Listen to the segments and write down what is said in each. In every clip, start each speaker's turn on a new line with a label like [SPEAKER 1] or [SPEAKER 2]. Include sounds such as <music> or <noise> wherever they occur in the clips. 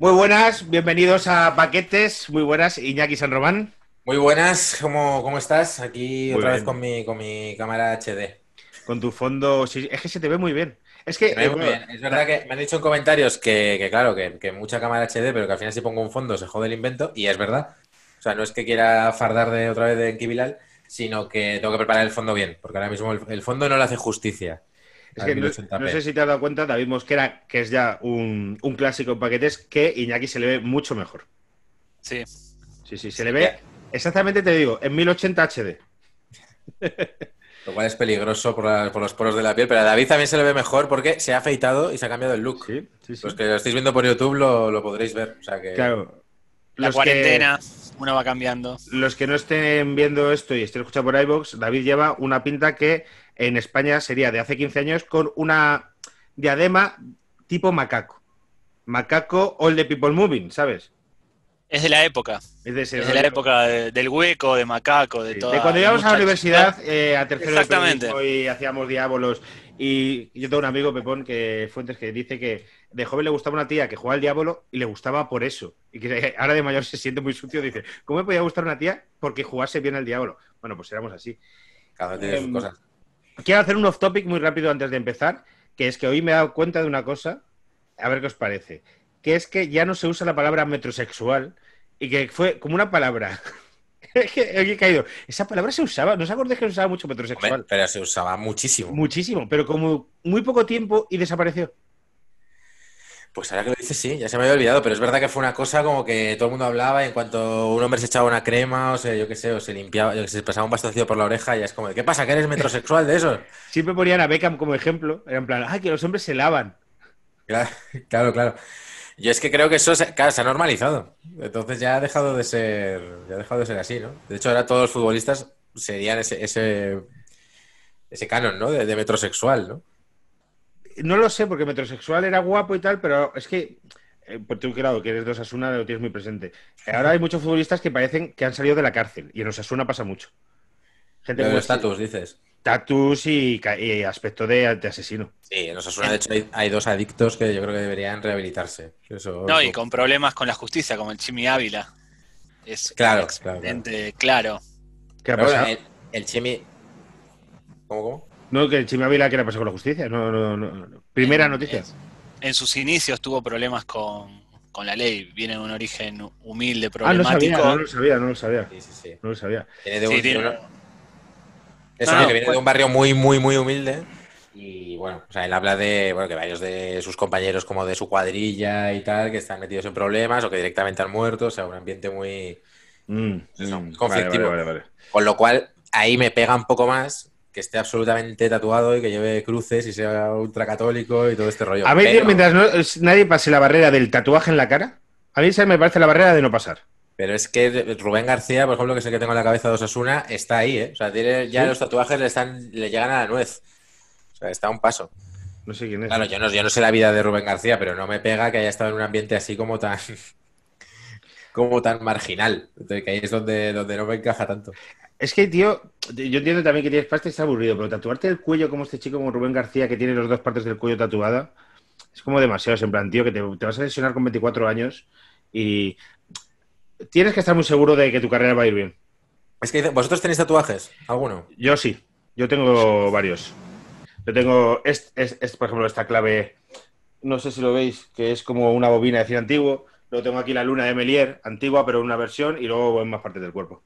[SPEAKER 1] Muy buenas, bienvenidos a Paquetes. Muy buenas, Iñaki San Román. Muy buenas,
[SPEAKER 2] ¿cómo, cómo estás? Aquí otra vez con mi, con mi cámara HD. Con tu fondo, es que se te ve muy bien. Es que. Eh, es verdad que me han dicho en comentarios que, claro, que, mucha cámara HD, pero que al final si pongo un fondo se jode el invento, y es verdad. O sea, no es que quiera fardar de otra vez de Kivilal, sino que tengo que preparar el fondo bien, porque ahora mismo el fondo no le hace justicia no, sé
[SPEAKER 1] si te has dado cuenta, David Mosquera, que es ya un, clásico en paquetes, que Iñaki se le ve mucho mejor. Sí. Sí, sí, se le ve exactamente, te digo, en 1080 HD.
[SPEAKER 2] <laughs> Lo cual es peligroso por, los poros de la piel, pero a David también se le ve mejor porque se ha afeitado y se ha cambiado el look. Sí, Los que lo estáis viendo por YouTube lo, lo podréis ver. O Claro. La cuarentena,
[SPEAKER 3] uno va cambiando.
[SPEAKER 2] Los que no
[SPEAKER 1] estén viendo esto y estén escuchando por iBox, David lleva una pinta que en España sería de hace 15 años con una diadema tipo macaco. Macaco All the People Moving, ¿sabes?
[SPEAKER 3] Es de la época. Es de, es de la época del hueco,
[SPEAKER 1] de macaco, de todo. De cuando íbamos a la universidad, eh, a tercero Exactamente. y hacíamos diábolos. Y yo tengo un amigo, Pepón, que Fuentes, que dice que de joven le gustaba una tía que jugaba al diablo y le gustaba por eso. Y que <laughs> ahora de mayor se siente muy sucio. Dice, ¿cómo me podía gustar una tía porque jugase bien al diablo? Bueno, pues éramos así. Cada vez tiene em, cosas. Quiero hacer un off topic muy rápido antes de empezar, que es que hoy me he dado cuenta de una cosa, a ver qué os parece, que es que ya no se usa la palabra metrosexual y que fue como una palabra. <laughs> he caído. Esa palabra se usaba, no os acordáis que se usaba mucho metrosexual. pero se usaba muchísimo. Muchísimo, pero como muy poco tiempo y desapareció.
[SPEAKER 2] Pues ahora que lo dices, sí, ya se me había olvidado, pero es verdad que fue una cosa como que todo el mundo hablaba en cuanto un hombre se echaba una crema o sea, yo qué sé, o se limpiaba, se pasaba un bastoncillo por la oreja y es como, ¿qué pasa? ¿Que eres metrosexual de eso?
[SPEAKER 1] Siempre ponían a Beckham como ejemplo, era en plan, ah, que los hombres se lavan.
[SPEAKER 2] <laughs> Claro, claro, Yo es que creo que eso se, se ha normalizado. Entonces ya ha dejado de ser, ya ha dejado de ser así, ¿no? De hecho, ahora todos los futbolistas serían ese, ese, ese canon, ¿no? de metrosexual, ¿no?
[SPEAKER 1] no lo sé, porque metrosexual era guapo y tal, pero es que eh, por tu lado que eres de Osasuna, lo tienes muy presente. Ahora hay muchos futbolistas que parecen que han salido de la cárcel y en Osasuna pasa mucho. Gente de estatus, este. dices. Tatus y, aspecto
[SPEAKER 2] de, asesino. Sí, en Osasuna, de hecho, hay, dos adictos que yo creo que deberían rehabilitarse. no, y
[SPEAKER 3] con problemas con la justicia, como el Chimi Ávila. Es
[SPEAKER 2] claro, claro,
[SPEAKER 3] claro. ¿Qué ha el, el Chimi. ¿Cómo, cómo?
[SPEAKER 1] No, que Chima qué que le pasó con la justicia. No, no, Primera en, noticia.
[SPEAKER 3] En, sus inicios tuvo problemas con, la ley. Viene de un origen humilde, ah, problemático. no, lo
[SPEAKER 1] sabía, no lo sabía. Sí, No lo
[SPEAKER 2] sabía. Tiene de un, ah, que viene de un barrio muy, muy, muy humilde. Y bueno, o sea, él habla de bueno, que varios de sus compañeros, como de su cuadrilla y tal, que están metidos en problemas o que directamente han muerto. O sea, un ambiente muy mm, mm, conflictivo. Con lo cual, ahí me pega un poco más que esté absolutamente tatuado y que lleve cruces y sea ultracatólico y todo este rollo. A mí,
[SPEAKER 1] mientras nadie pase la barrera del tatuaje en la cara, a mí me parece la barrera de no pasar.
[SPEAKER 2] Pero es que Rubén García, por ejemplo, que sé que tengo en la cabeza de Osasuna, está ahí, ¿eh? O sea, ya los tatuajes le, están, le llegan a la nuez. O sea, está a un paso. No sé quién es. Claro, yo no, sé la vida de Rubén García, pero no me pega que haya estado en un ambiente así como tan <laughs> como tan marginal, que ahí es donde, donde no me encaja tanto. Es que, tío, yo entiendo también que tienes y está aburrido, pero tatuarte el cuello como este chico, como Rubén
[SPEAKER 1] García, que tiene las dos partes del cuello tatuada, es como demasiado, es en plan, tío, que te, vas a lesionar con 24 años y tienes que estar muy seguro de que tu carrera va a ir bien. Es que vosotros tenéis
[SPEAKER 2] tatuajes, alguno.
[SPEAKER 1] Yo sí, yo tengo varios. Yo tengo, es, por ejemplo, esta clave, no sé si lo veis, que es como una bobina de cine antiguo. Luego tengo aquí la luna de Melier, antigua, pero una versión, y luego en más partes del cuerpo.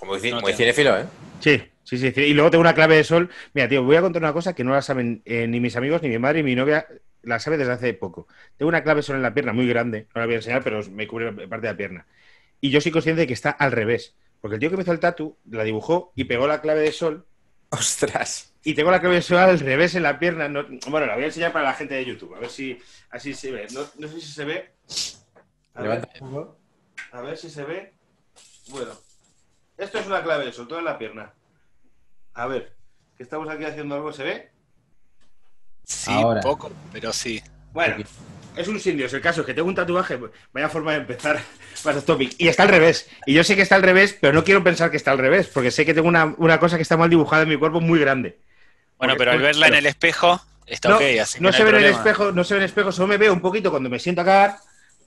[SPEAKER 2] Como, dice, filo, ¿eh?
[SPEAKER 1] Sí. Sí, sí, y luego tengo una clave de sol. Mira, tío, voy a contar una cosa que no la saben eh, ni mis amigos, ni mi madre, ni mi novia la sabe desde hace poco. Tengo una clave de sol en la pierna muy grande, no la voy a enseñar, pero me cubre parte de la pierna. Y yo soy consciente de que está al revés, porque el tío que me hizo el tatu la dibujó y pegó la clave de sol. <laughs> ¡Ostras! Y tengo la clave de sol al revés en la pierna. bueno, la voy a enseñar para la gente de YouTube, a ver si así se ve. No, sé si se ve.
[SPEAKER 2] a ver
[SPEAKER 1] si se ve. Bueno. Esto es una clave, sobre todo en la pierna. A ver, que estamos aquí haciendo algo, ¿se ve? Sí, un poco, pero sí. Bueno, es un sin es el caso, es que tengo un tatuaje, vaya forma de empezar <laughs> para este Y está al revés. Y yo sé que está al revés, pero no quiero pensar que está al revés, porque sé que tengo una, cosa que está mal dibujada en mi cuerpo muy grande. Bueno, pero al verla en
[SPEAKER 2] el espejo, está no, ok. Así no se ve en el espejo,
[SPEAKER 1] no se ve en el espejo, solo me veo un poquito cuando me siento acá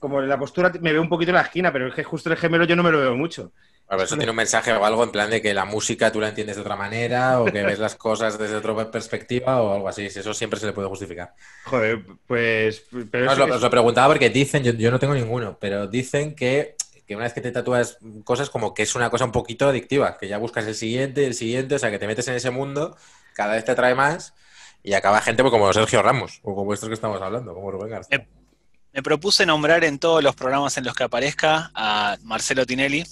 [SPEAKER 1] como la postura me veo un poquito en la esquina, pero el que justo el gemelo yo no me lo veo mucho.
[SPEAKER 2] A ver, eso tiene un mensaje o algo en plan de que la música tú la entiendes de otra manera o que ves las cosas desde otra perspectiva o algo así. Eso siempre se le puede justificar. Joder, pues... os, lo, preguntaba porque dicen, yo, no tengo ninguno, pero dicen que, una vez que te tatúas cosas como que es una cosa un poquito adictiva, que ya buscas el siguiente, el siguiente, o sea, que te metes en ese mundo, cada vez te atrae más y acaba gente pues, como Sergio Ramos o como estos que estamos hablando, como Rubén García. Eh, me propuse
[SPEAKER 3] nombrar en todos los programas en los que aparezca a Marcelo Tinelli,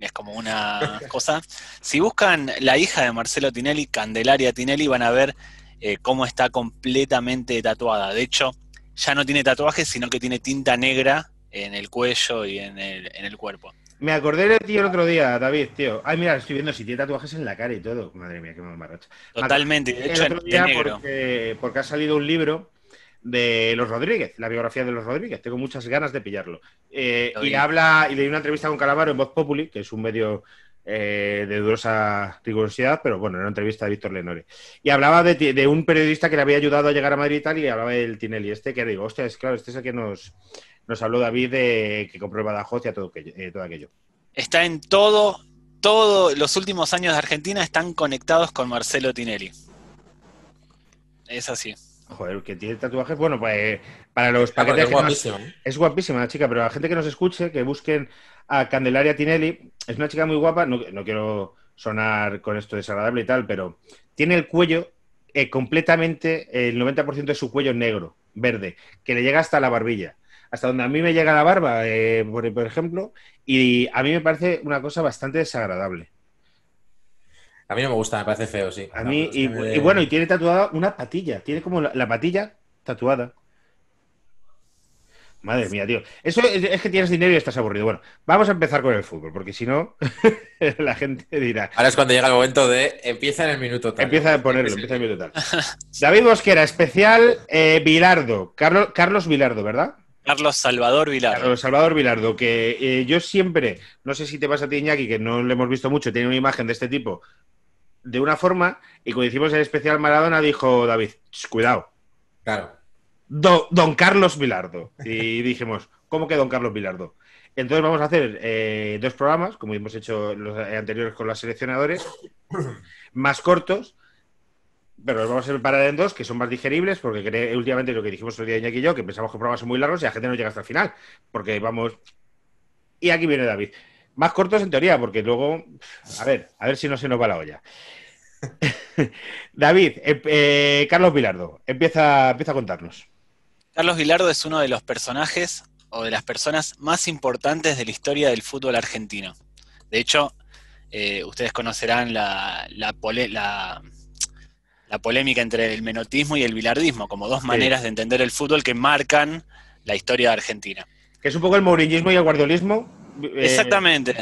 [SPEAKER 3] es como una <laughs> cosa. Si buscan la hija de Marcelo Tinelli, Candelaria Tinelli, van a ver eh, cómo está completamente tatuada. De hecho, ya no tiene tatuajes, sino que tiene tinta negra en el cuello y en el, en el cuerpo.
[SPEAKER 1] Me acordé de ti el otro día, David, tío. Ay, mira, estoy viendo si tiene tatuajes en la cara y todo. Madre mía, qué mal Totalmente. De hecho, el Porque, porque ha salido un libro de los Rodríguez, la biografía de los Rodríguez. Tengo muchas ganas de pillarlo. Eh, y habla y le di una entrevista con Calamaro en Voz Populi, que es un medio eh, de dudosa rigurosidad, pero bueno, era una entrevista de Víctor Lenore. Y hablaba de, un periodista que le había ayudado a llegar a Madrid y tal, y hablaba del Tinelli este, que digo, hostia, es claro, este es el que nos, nos habló David de que comprueba el Badajoz y todo, eh, todo aquello. Está en todo,
[SPEAKER 3] todos los últimos años de Argentina están conectados con Marcelo Tinelli. Es así.
[SPEAKER 1] Joder, que tiene tatuajes. Bueno, pues, eh, para los ah, paquetes. Es guapísima. Es guapísima la chica, pero la gente que nos escuche, que busquen a Candelaria Tinelli, es una chica muy guapa. No, no quiero sonar con esto desagradable y tal, pero tiene el cuello eh, completamente, el 90% de su cuello negro, verde, que le llega hasta la barbilla. Hasta donde a mí me llega la barba, eh, por ejemplo, y a mí me parece una cosa bastante desagradable.
[SPEAKER 2] A mí no me gusta, me parece feo, sí. A mí, y, bueno, y
[SPEAKER 1] tiene tatuada una patilla. Tiene como la, patilla tatuada. Madre mía, tío. Eso es, que tienes dinero y estás aburrido. Bueno, vamos a empezar con el fútbol, porque si no, <laughs> la gente dirá.
[SPEAKER 2] Ahora es cuando llega el momento de empieza en el minuto tal. Empieza a ponerlo, empieza en el minuto tal.
[SPEAKER 1] David Bosquera, especial eh, Bilardo. Carlos, Carlos Bilardo, ¿verdad?
[SPEAKER 2] Carlos Salvador
[SPEAKER 1] Vilardo. Salvador Vilardo, que eh, yo siempre, no sé si te pasa a ti, Iñaki, que no le hemos visto mucho, tiene una imagen de este tipo de una forma y cuando hicimos el especial Maradona dijo David, cuidado. Claro. don Carlos Vilardo. Y <laughs> dijimos, ¿cómo que Don Carlos Vilardo? Entonces vamos a hacer eh, dos programas, como hemos hecho los anteriores con los seleccionadores, <clears throat> más cortos, pero vamos a separar en dos, que son más digeribles, porque últimamente lo que dijimos el día de Iñaki y yo, que pensamos que programas son muy largos y la gente no llega hasta el final, porque vamos... Y aquí viene David. Más cortos en teoría, porque luego, a ver, a ver si no se nos va la olla. <laughs> David, eh, eh, Carlos Vilardo, empieza, empieza a contarnos.
[SPEAKER 3] Carlos Vilardo es uno de los personajes o de las personas más importantes de la historia del fútbol argentino. De hecho, eh, ustedes conocerán la, la, polémica entre el menotismo y el bilardismo, como dos maneras de entender el fútbol que marcan la historia de argentina.
[SPEAKER 1] Que es un poco el mourinismo y el guardiolismo.
[SPEAKER 3] Exactamente.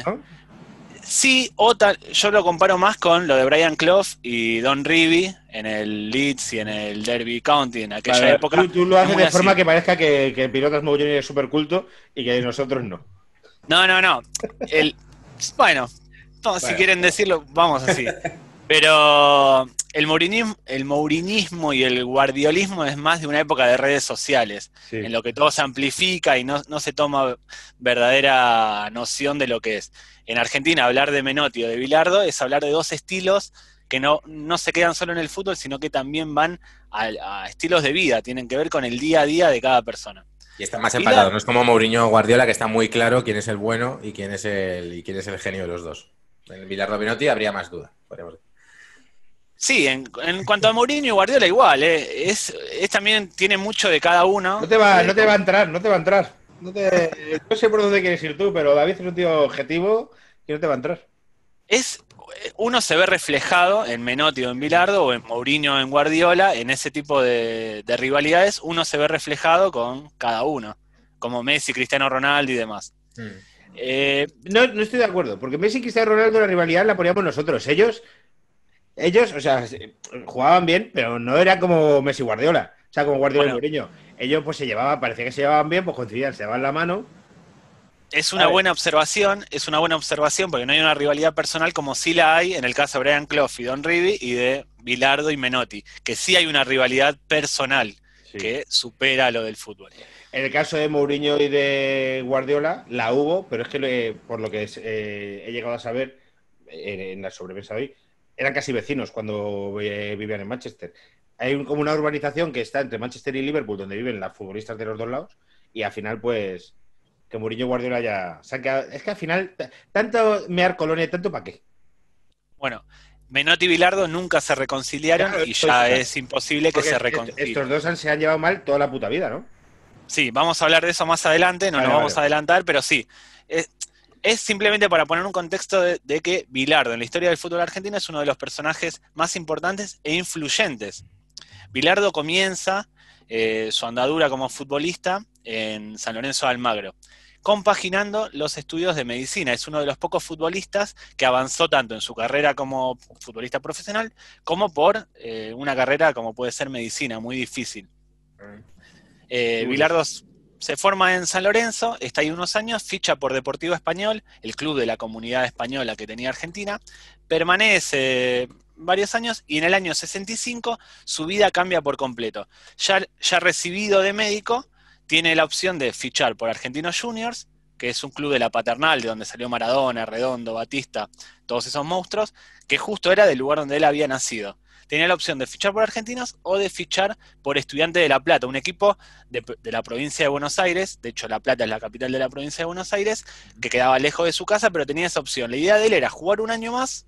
[SPEAKER 3] Sí, o yo lo comparo más con lo de Brian Clough y Don Rivi en el Leeds y en el Derby County en aquella época. Tú, tú, lo haces de forma
[SPEAKER 1] que parezca que, que el piloto es súper culto y que nosotros no.
[SPEAKER 3] No, no, no. El, bueno, no, bueno, si quieren decirlo, vamos así. <laughs> Pero el mourinismo, y el guardiolismo es más de una época de redes sociales, en lo que todo se amplifica y no, se toma verdadera noción de lo que es. En Argentina hablar de Menotti o de Bilardo es hablar de dos estilos que no, se quedan solo en el fútbol, sino que también van a, estilos de vida, tienen que ver con el día a día de cada persona.
[SPEAKER 2] Y está más separado, no es como Mourinho o Guardiola, que está muy claro quién es el bueno y quién es el, y quién es el genio de los dos. En el Bilardo Menotti habría más duda, podríamos
[SPEAKER 3] Sí, en, cuanto a Mourinho y Guardiola igual, eh. es, también tiene mucho de cada uno. No te va, a
[SPEAKER 1] entrar, no te va a entrar. No, sé por dónde quieres ir tú, pero David es un tío objetivo que no te va a entrar. Es
[SPEAKER 3] uno se ve reflejado en Menotti o en Bilardo o en Mourinho o en Guardiola, en ese tipo de, rivalidades, uno se ve reflejado con cada uno, como Messi,
[SPEAKER 1] Cristiano Ronaldo y demás. Hmm. Eh, no, no estoy de acuerdo, porque Messi y Cristiano Ronaldo la rivalidad la poníamos nosotros, ellos ellos, o sea, jugaban bien, pero no era como Messi Guardiola, o sea, como Guardiola y Mourinho. Ellos pues se llevaban, parecía que se llevaban bien, pues coincidían, se van la mano.
[SPEAKER 3] Es una buena observación, es una buena observación porque no hay una rivalidad personal como sí la hay en el caso de Brian Clough y Don Rivi y de Bilardo y Menotti, que sí hay una rivalidad personal que supera lo del fútbol.
[SPEAKER 1] En el caso de Mourinho y de Guardiola la hubo, pero es que eh, por lo que eh, he llegado a saber eh, en la sobremesa hoy, eran casi vecinos cuando eh, vivían en Manchester. Hay como una urbanización que está entre Manchester y Liverpool, donde viven las futbolistas de los dos lados, y al final, pues, que Murillo Guardiola ya... O que, es que al final, tanto mear colonia y tanto para qué.
[SPEAKER 3] Bueno, Menotti y Bilardo nunca se reconciliaron y ya es imposible que se reconcilien. Estos
[SPEAKER 1] dos se han llevado mal toda la puta vida, ¿no?
[SPEAKER 3] Sí, vamos a hablar de eso más adelante, no lo vamos a adelantar, pero sí. Eh, es simplemente para poner un contexto de, que Vilardo en la historia del fútbol argentino es uno de los personajes más importantes e influyentes. Bilardo comienza eh, su andadura como futbolista en San Lorenzo de Almagro, compaginando los estudios de medicina. Es uno de los pocos futbolistas que avanzó tanto en su carrera como futbolista profesional como por eh, una carrera como puede ser medicina, muy difícil. Eh, Bilardo se forma en San Lorenzo, está ahí unos años, ficha por Deportivo Español, el club de la comunidad española que tenía Argentina, permanece varios años y en el año 65 su vida cambia por completo. Ya, ya recibido de médico, tiene la opción de fichar por Argentinos Juniors, que es un club de la paternal, de donde salió Maradona, Redondo, Batista, todos esos monstruos, que justo era del lugar donde él había nacido tenía la opción de fichar por argentinos o de fichar por estudiante de La Plata, un equipo de, la provincia de Buenos Aires, de hecho La Plata es la capital de la provincia de Buenos Aires, que quedaba lejos de su casa, pero tenía esa opción. La idea de él era jugar un año más,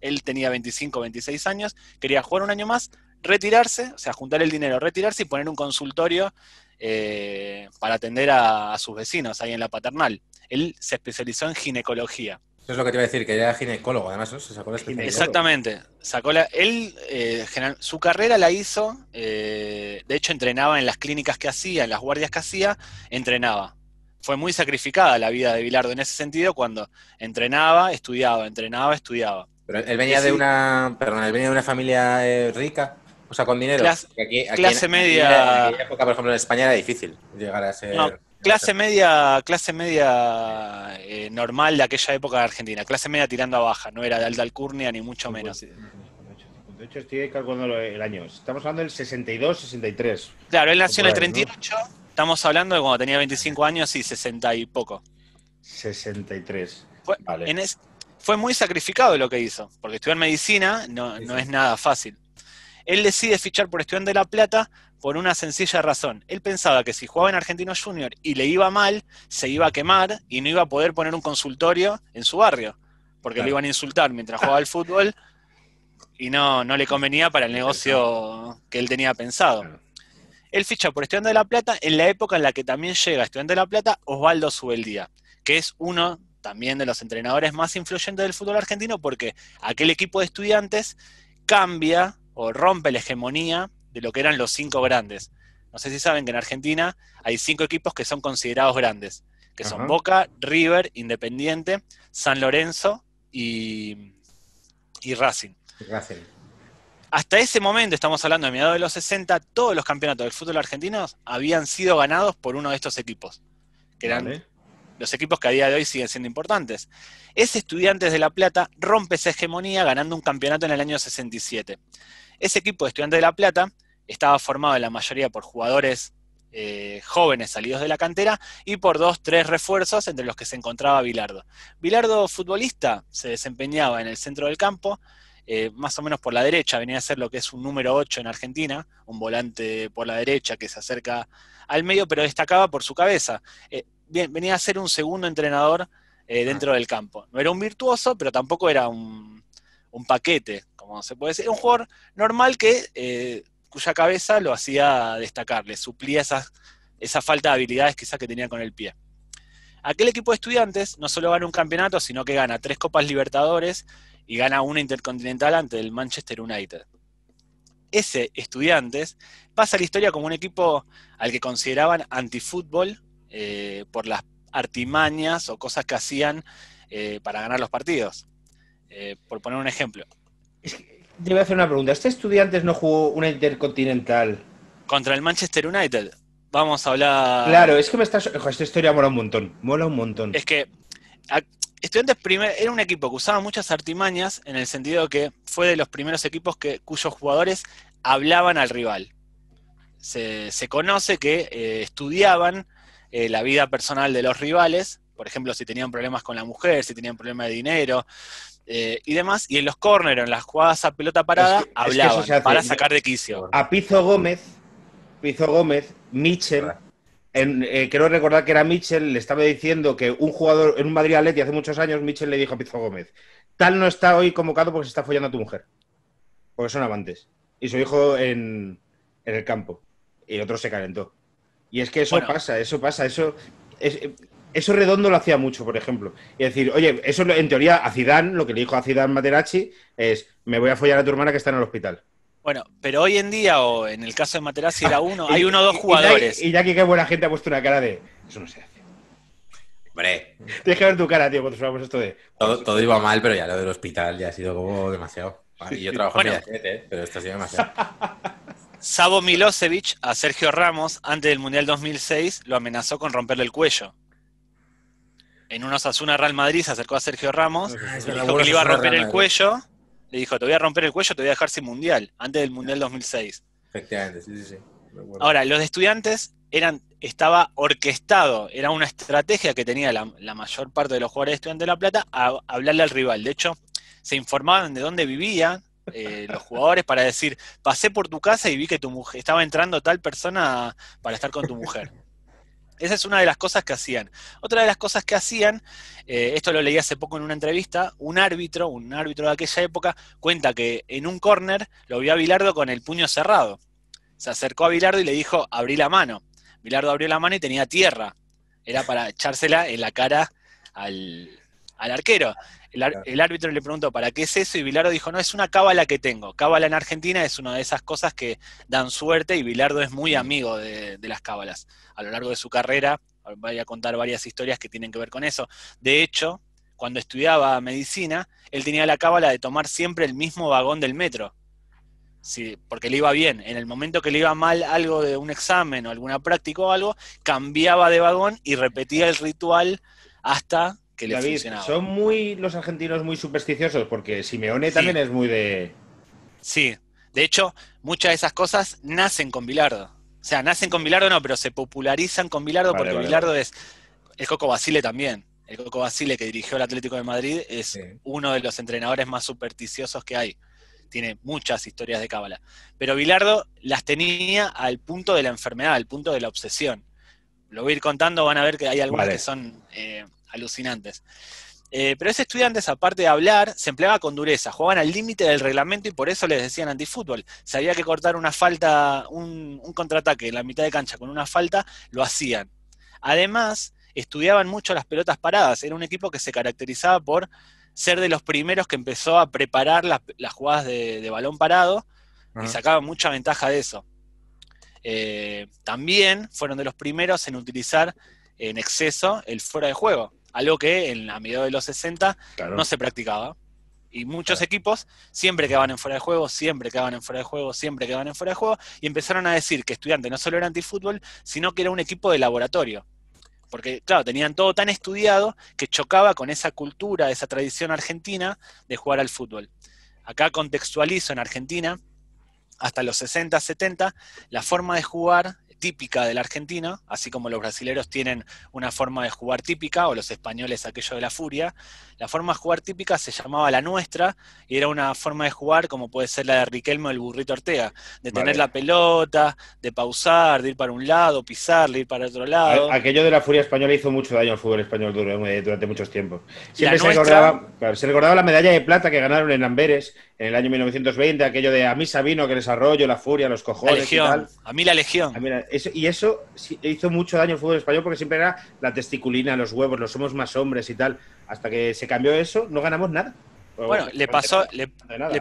[SPEAKER 3] él tenía 25, 26 años, quería jugar un año más, retirarse, o sea, juntar el dinero, retirarse y poner un consultorio eh, para atender a, a sus vecinos ahí en la paternal. Él se especializó en ginecología.
[SPEAKER 2] Eso es lo que te iba a decir, que era ginecólogo, además, ¿no? Se sacó la Exactamente.
[SPEAKER 3] Sacó la, él, eh, general, su carrera la hizo, eh, de hecho entrenaba en las clínicas que hacía, en las guardias que hacía, entrenaba. Fue muy sacrificada la vida de Bilardo en ese sentido cuando entrenaba, estudiaba, entrenaba,
[SPEAKER 2] estudiaba. Pero él venía, de, una, perdón, él venía de una familia eh, rica. O sea, con dinero. Clase, clase media. En época, por ejemplo, en España era difícil llegar a ser. Clase
[SPEAKER 3] media, clase media eh, normal de aquella época de Argentina, clase media tirando a baja, no
[SPEAKER 1] era de alta alcurnia ni mucho menos. De estoy calculando el año. Estamos hablando del 62, 63.
[SPEAKER 3] Claro, él nació en el 38, estamos hablando de cuando tenía 25 años y 60 y poco.
[SPEAKER 1] 63.
[SPEAKER 3] Fue, vale. fue muy sacrificado lo que hizo, porque estudiar medicina no, no es nada fácil. Él decide fichar por Estudiante de La Plata por una sencilla razón. Él pensaba que si jugaba en Argentino Junior y le iba mal, se iba a quemar y no iba a poder poner un consultorio en su barrio, porque le iban a insultar mientras jugaba al fútbol y no, no le convenía para el negocio que él tenía pensado. Él ficha por Estudiante de la Plata en la época en la que también llega Estudiante de la Plata Osvaldo Subeldía, que es uno también de los entrenadores más influyentes del fútbol argentino porque aquel equipo de estudiantes cambia o rompe la hegemonía de lo que eran los cinco grandes. No sé si saben que en Argentina hay cinco equipos que son considerados grandes, que son Boca, River, Independiente, San Lorenzo y, Racing. Hasta ese momento, estamos hablando de mediados de los 60, todos los campeonatos del fútbol argentino habían sido ganados por uno de estos equipos, que eran los equipos que a día de hoy siguen siendo importantes. Ese Estudiantes de La Plata rompe esa hegemonía ganando un campeonato en el año 67. Ese equipo de Estudiantes de La Plata estaba formado en la mayoría por jugadores eh, jóvenes salidos de la cantera y por dos, tres refuerzos entre los que se encontraba Bilardo. Bilardo, futbolista, se desempeñaba en el centro del campo, eh, más o menos por la derecha, venía a ser lo que es un número 8 en Argentina, un volante por la derecha que se acerca al medio, pero destacaba por su cabeza. Eh, venía a ser un segundo entrenador dentro del campo. No era un virtuoso, pero tampoco era un, un paquete, como se puede decir. Un jugador normal que cuya cabeza lo hacía destacar, le suplía esa falta de habilidades quizás que tenía con el pie. Aquel equipo de estudiantes no solo gana un campeonato, sino que gana tres Copas Libertadores y gana una Intercontinental ante el Manchester United. Ese Estudiantes pasa a la historia como un equipo al que consideraban antifútbol eh, por las artimañas o cosas que hacían eh, para ganar los partidos. Eh, por poner un ejemplo.
[SPEAKER 1] Te voy a hacer una pregunta. ¿Este Estudiantes no jugó una Intercontinental?
[SPEAKER 3] Contra el Manchester United. Vamos a hablar. Claro, es
[SPEAKER 1] que me está. Esta historia mola un montón. Mola un montón. Es
[SPEAKER 3] que. Estudiantes primer, era un equipo que usaba muchas artimañas en el sentido que fue de los primeros equipos que, cuyos jugadores hablaban al rival. Se, conoce que eh, estudiaban eh, la vida personal de los rivales, por ejemplo, si tenían problemas con la mujer, si tenían problemas de dinero, eh, y demás. Y en los corners, en las jugadas a pelota parada, hablaba para sacar de quicio.
[SPEAKER 1] A Pizo Gómez, Pizo Gómez, Michel, quiero eh, recordar que era Michel, le estaba diciendo que un jugador en un Madrid Atleti hace muchos años, Michel le dijo a Pizzo Gómez, tal no está hoy convocado porque se está follando a tu mujer. Porque son amantes. Y su hijo en, en el campo. Y otro se calentó. Y es que eso pasa, eso pasa, eso... Es, eh, eso Redondo lo hacía mucho, por ejemplo. Y decir, oye, eso en teoría a Zidane, lo que le dijo a Zidane Materazzi es, me voy a follar a tu hermana que está en el hospital.
[SPEAKER 3] Bueno, pero hoy en día, o en el caso de Materazzi era uno, <laughs> hay uno o dos jugadores. Y,
[SPEAKER 1] ya que qué buena gente ha puesto una cara de, eso no se hace. Hombre. Tienes que ver tu cara, tío, cuando subamos esto de...
[SPEAKER 2] Pues todo, iba mal, pero ya lo del hospital ya ha sido como demasiado. Y yo trabajo en el ¿eh? pero esto ha sido demasiado. <laughs> Sabo
[SPEAKER 3] Milosevic a Sergio Ramos antes del Mundial 2006 lo amenazó con romperle el cuello en unos Osasuna Real Madrid se acercó a Sergio Ramos, ah, le dijo que le iba a romper el cuello, le dijo, te voy a romper el cuello, te voy a dejar sin mundial, antes del mundial 2006.
[SPEAKER 2] Efectivamente, sí, sí, sí. Ahora,
[SPEAKER 3] los estudiantes eran, estaba orquestado, era una estrategia que tenía la, mayor parte de los jugadores de Estudiantes de La Plata a, hablarle al rival. De hecho, se informaban de dónde vivían eh, los jugadores para decir, pasé por tu casa y vi que tu mujer, estaba entrando tal persona para estar con tu mujer. Esa es una de las cosas que hacían. Otra de las cosas que hacían, eh, esto lo leí hace poco en una entrevista, un árbitro, un árbitro de aquella época, cuenta que en un córner lo vio a Bilardo con el puño cerrado. Se acercó a Bilardo y le dijo, abrí la mano. Bilardo abrió la mano y tenía tierra. Era para echársela en la cara al, al arquero. El, árbitro le preguntó, ¿para qué es eso? Y Bilardo dijo, no, es una cábala que tengo. Cábala en Argentina es una de esas cosas que dan suerte y Bilardo es muy mm. amigo de, las cábalas. A lo largo de su carrera voy a contar varias historias que tienen que ver con eso. De hecho, cuando estudiaba medicina, él tenía la cábala de tomar siempre el mismo vagón del metro. Sí, porque le iba bien. En el momento que le iba mal algo de un examen o alguna práctica o algo, cambiaba de vagón y repetía el ritual hasta son
[SPEAKER 1] muy los argentinos muy supersticiosos porque Simeone también es muy de. Sí,
[SPEAKER 3] de hecho, muchas de esas cosas nacen con Bilardo. O sea, nacen con Bilardo no, pero se popularizan con Bilardo porque Bilardo es. El Coco Basile también. El Coco Basile que dirigió el Atlético de Madrid es uno de los entrenadores más supersticiosos que hay. Tiene muchas historias de cábala. Pero Bilardo las tenía al punto de la enfermedad, al punto de la obsesión. Lo voy a ir contando, van a ver que hay algunas que son eh, alucinantes. Eh, pero ese estudiante, aparte de hablar, se empleaba con dureza, jugaban al límite del reglamento y por eso les decían antifútbol. Si había que cortar una falta, un, contraataque en la mitad de cancha con una falta, lo hacían. Además, estudiaban mucho las pelotas paradas. Era un equipo que se caracterizaba por ser de los primeros que empezó a preparar las, jugadas de, balón parado y sacaban mucha ventaja de eso. Eh, también fueron de los primeros en utilizar en exceso el fuera de juego, algo que en la mediados de los 60 no se practicaba. Y muchos equipos siempre van en fuera de juego, siempre van en fuera de juego, siempre van en fuera de juego, y empezaron a decir que estudiante no solo era antifútbol, sino que era un equipo de laboratorio. Porque, claro, tenían todo tan estudiado que chocaba con esa cultura, esa tradición argentina de jugar al fútbol. Acá contextualizo en Argentina, hasta los 60, 70, la forma de jugar típica de la Argentina, así como los brasileros tienen una forma de jugar típica, o los españoles aquello de la furia, la forma de jugar típica se llamaba la nuestra, y era una forma de jugar como puede ser la de Riquelme o el burrito Ortega, de tener la pelota, de pausar, de ir para un lado, pisar, de ir para otro lado.
[SPEAKER 1] Aquello de la furia española hizo mucho daño al fútbol español durante muchos tiempos. Siempre se, se recordaba la medalla de plata que ganaron en Amberes en el año 1920, aquello de a mí Sabino, que el desarrollo, la furia, los cojones. a mí la legión. y eso hizo mucho daño al fútbol español porque siempre era la testiculina, los huevos, los somos más hombres y tal. Hasta que se cambió eso, no ganamos nada. Bueno, le pasó,
[SPEAKER 3] le,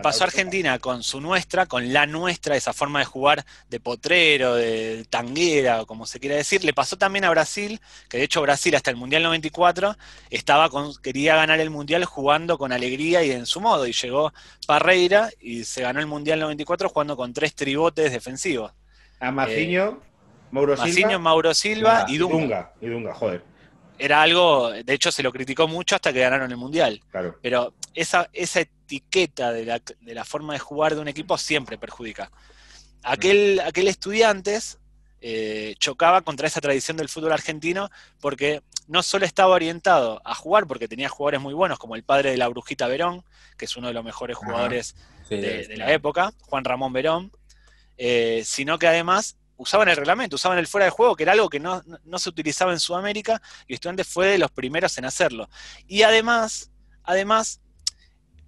[SPEAKER 3] pasó a Argentina con su nuestra, con la nuestra, esa forma de jugar de potrero, de tanguera, o como se quiera decir. Le pasó también a Brasil, que de hecho Brasil hasta el Mundial 94 estaba con, quería ganar el Mundial jugando con alegría y en su modo. Y llegó Parreira y se ganó el Mundial 94 jugando con tres tribotes defensivos.
[SPEAKER 1] A Maciño, eh, Mauro Silva. Mauro Silva y Dunga. Y Dunga, joder
[SPEAKER 3] era algo, de hecho se lo criticó mucho hasta que ganaron el Mundial. Pero esa, esa etiqueta de la, forma de jugar de un equipo siempre perjudica. Aquel, mm. aquel estudiantes eh, chocaba contra esa tradición del fútbol argentino porque no solo estaba orientado a jugar, porque tenía jugadores muy buenos, como el padre de la Brujita Verón, que es uno de los mejores jugadores de, la época, Juan Ramón Verón, eh, sino que además usaban el reglamento, usaban el fuera de juego, que era algo que no, no, se utilizaba en Sudamérica, y estudiante fue de los primeros en hacerlo. Y además, además,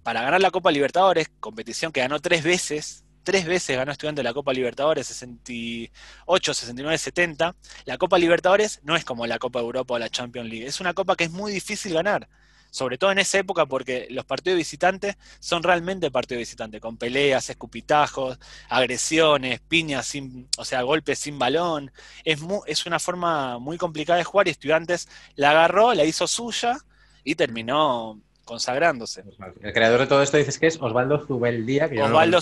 [SPEAKER 3] para ganar la Copa Libertadores, competición que ganó tres veces, tres veces ganó Estudiantes la Copa Libertadores, 68, 69, 70, la Copa Libertadores no es como la Copa Europa o la Champions League, es una copa que es muy difícil ganar sobre todo en esa época porque los partidos visitantes son realmente partidos visitantes, con peleas, escupitajos, agresiones, piñas, o sea, golpes sin balón. Es, es una forma muy complicada de jugar y estudiantes la agarró, la hizo suya y terminó consagrándose. Pues
[SPEAKER 2] el creador de todo esto dices que es Osvaldo Zubeldía. Que Osvaldo,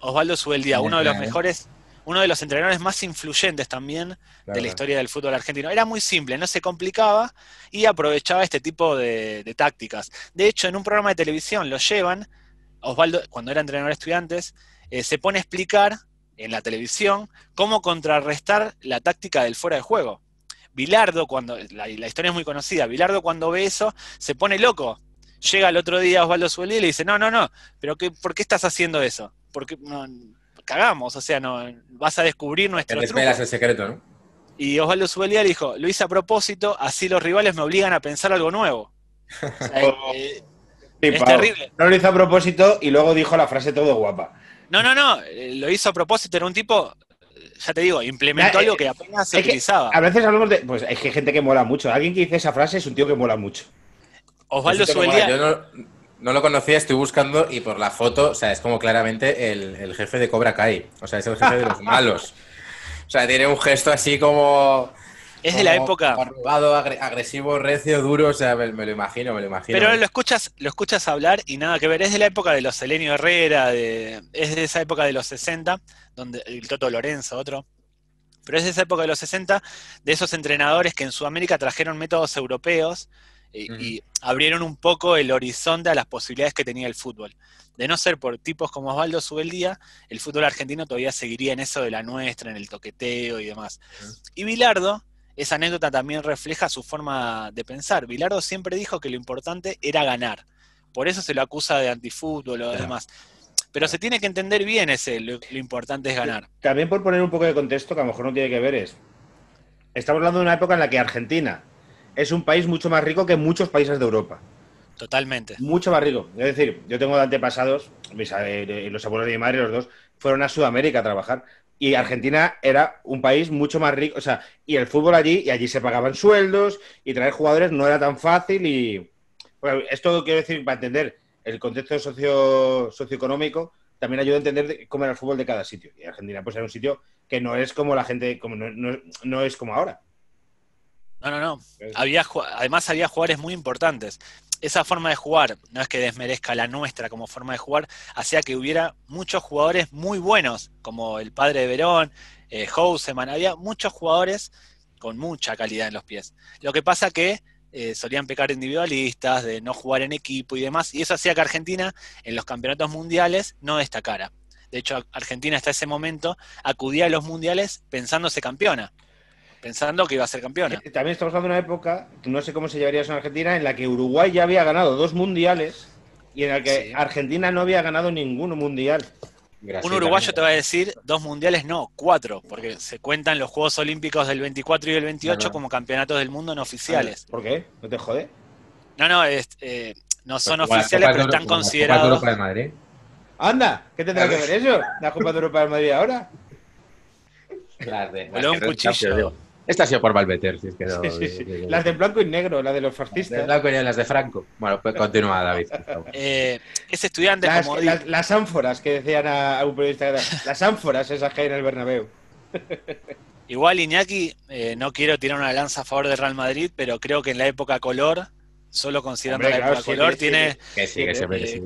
[SPEAKER 3] Osvaldo Zubeldía, uno de los mejores uno de los entrenadores más influyentes también de la historia del fútbol argentino. Era muy simple, no se complicaba y aprovechaba este tipo de, tácticas. De hecho, en un programa de televisión lo llevan, Osvaldo, cuando era entrenador de estudiantes, eh, se pone a explicar en la televisión cómo contrarrestar la táctica del fuera de juego. Bilardo, cuando, la, historia es muy conocida, Bilardo cuando ve eso se pone loco. Llega el otro día Osvaldo Suelí y le dice, no, no, no, pero qué, ¿por qué estás haciendo eso? Porque, no, cagamos, o sea, no, vas a descubrir
[SPEAKER 2] nuestro. el secreto,
[SPEAKER 3] Y Osvaldo Subelia dijo, lo hice a propósito, así los rivales me obligan a pensar algo nuevo. <laughs> es oh. eh, terrible.
[SPEAKER 2] No lo hizo a
[SPEAKER 1] propósito y luego dijo la frase todo guapa.
[SPEAKER 3] No, no, no, eh, lo hizo a propósito, era un tipo,
[SPEAKER 2] ya te digo, implementó algo eh, que apenas se utilizaba.
[SPEAKER 1] a veces hablamos de, pues es que hay gente que mola mucho, alguien que dice esa frase es un tío que mola mucho.
[SPEAKER 2] Osvaldo Subelia... No lo conocía, estoy buscando y por la foto, o sea, es como claramente el, jefe de Cobra Kai. O sea, es el jefe de los <laughs> malos. O sea, tiene un gesto así como. Es de la época. agresivo, recio, duro, o sea, me, lo imagino, me lo imagino. Pero lo
[SPEAKER 3] escuchas, lo escuchas hablar y nada que ver. Es de la época de los Selenio Herrera, de, es de esa época de los 60, donde el Toto Lorenzo, otro. Pero es de esa época de los 60, de esos entrenadores que en Sudamérica trajeron métodos europeos eh, y, abrieron un poco el horizonte a las posibilidades que tenía el fútbol. De no ser por tipos como Osvaldo Subeldía, el fútbol argentino todavía seguiría en eso de la nuestra, en el toqueteo y demás. Y Bilardo, esa anécdota también refleja su forma de pensar. Bilardo siempre dijo que lo importante era ganar. Por eso se lo acusa de antifútbol o demás. Pero se tiene que entender bien ese, lo, importante es ganar.
[SPEAKER 1] También por poner un poco de contexto, que a lo mejor no tiene que ver, es. Estamos hablando de una época en la que Argentina, es un país mucho más rico que muchos países de Europa. Totalmente. Mucho más rico. Es decir, yo tengo antepasados, mis, eh, los abuelos de mi madre, los dos, fueron a Sudamérica a trabajar. Y Argentina era un país mucho más rico. O sea, y el fútbol allí, y allí se pagaban sueldos, y traer jugadores no era tan fácil. Y esto quiero decir, para entender el contexto socioeconómico, también ayuda a entender cómo era el fútbol de cada sitio. Y Argentina, pues era un sitio que no es como la gente, como no es como ahora.
[SPEAKER 3] No, no, no. Había, además había jugadores muy importantes. Esa forma de jugar, no es que desmerezca la nuestra como forma de jugar, hacía que hubiera muchos jugadores muy buenos, como el padre de Verón, eh, había muchos jugadores con mucha calidad en los pies. Lo que pasa que eh, solían pecar individualistas, de no jugar en equipo y demás, y eso hacía que Argentina en los campeonatos mundiales no destacara. De hecho, Argentina hasta ese momento acudía a los
[SPEAKER 1] mundiales pensándose campeona pensando que iba a ser campeón. Eh, también estamos hablando de una época, no sé cómo se llevaría eso en Argentina, en la que Uruguay ya había ganado dos mundiales y en la que Argentina no había ganado ningún mundial. un uruguayo
[SPEAKER 3] te va a decir dos mundiales, no, cuatro, porque se cuentan los Juegos Olímpicos del 24 y del 28 como campeonatos del mundo en oficiales. ¿Por
[SPEAKER 1] qué? ¿No te jode? No, no, no son oficiales, pero están considerados. Anda, ¿qué tendrá que ver eso? ¿La Copa de Europa de Madrid ahora? Claro, un cuchillo.
[SPEAKER 2] Esta ha sido por Valverde, si es que <laughs> no, Las
[SPEAKER 1] de blanco y negro, las de los fascistas. Las
[SPEAKER 2] de, las de Franco. Bueno, pues continúa, David. <laughs> eh, estudiante las, como
[SPEAKER 1] las, ánforas que decían a, un periodista. Las ánforas esas que hay en el Bernabéu.
[SPEAKER 3] <laughs> Igual, Iñaki, eh, no quiero tirar una lanza a favor del Real Madrid, pero creo que en la época color solo considerando la época color, tiene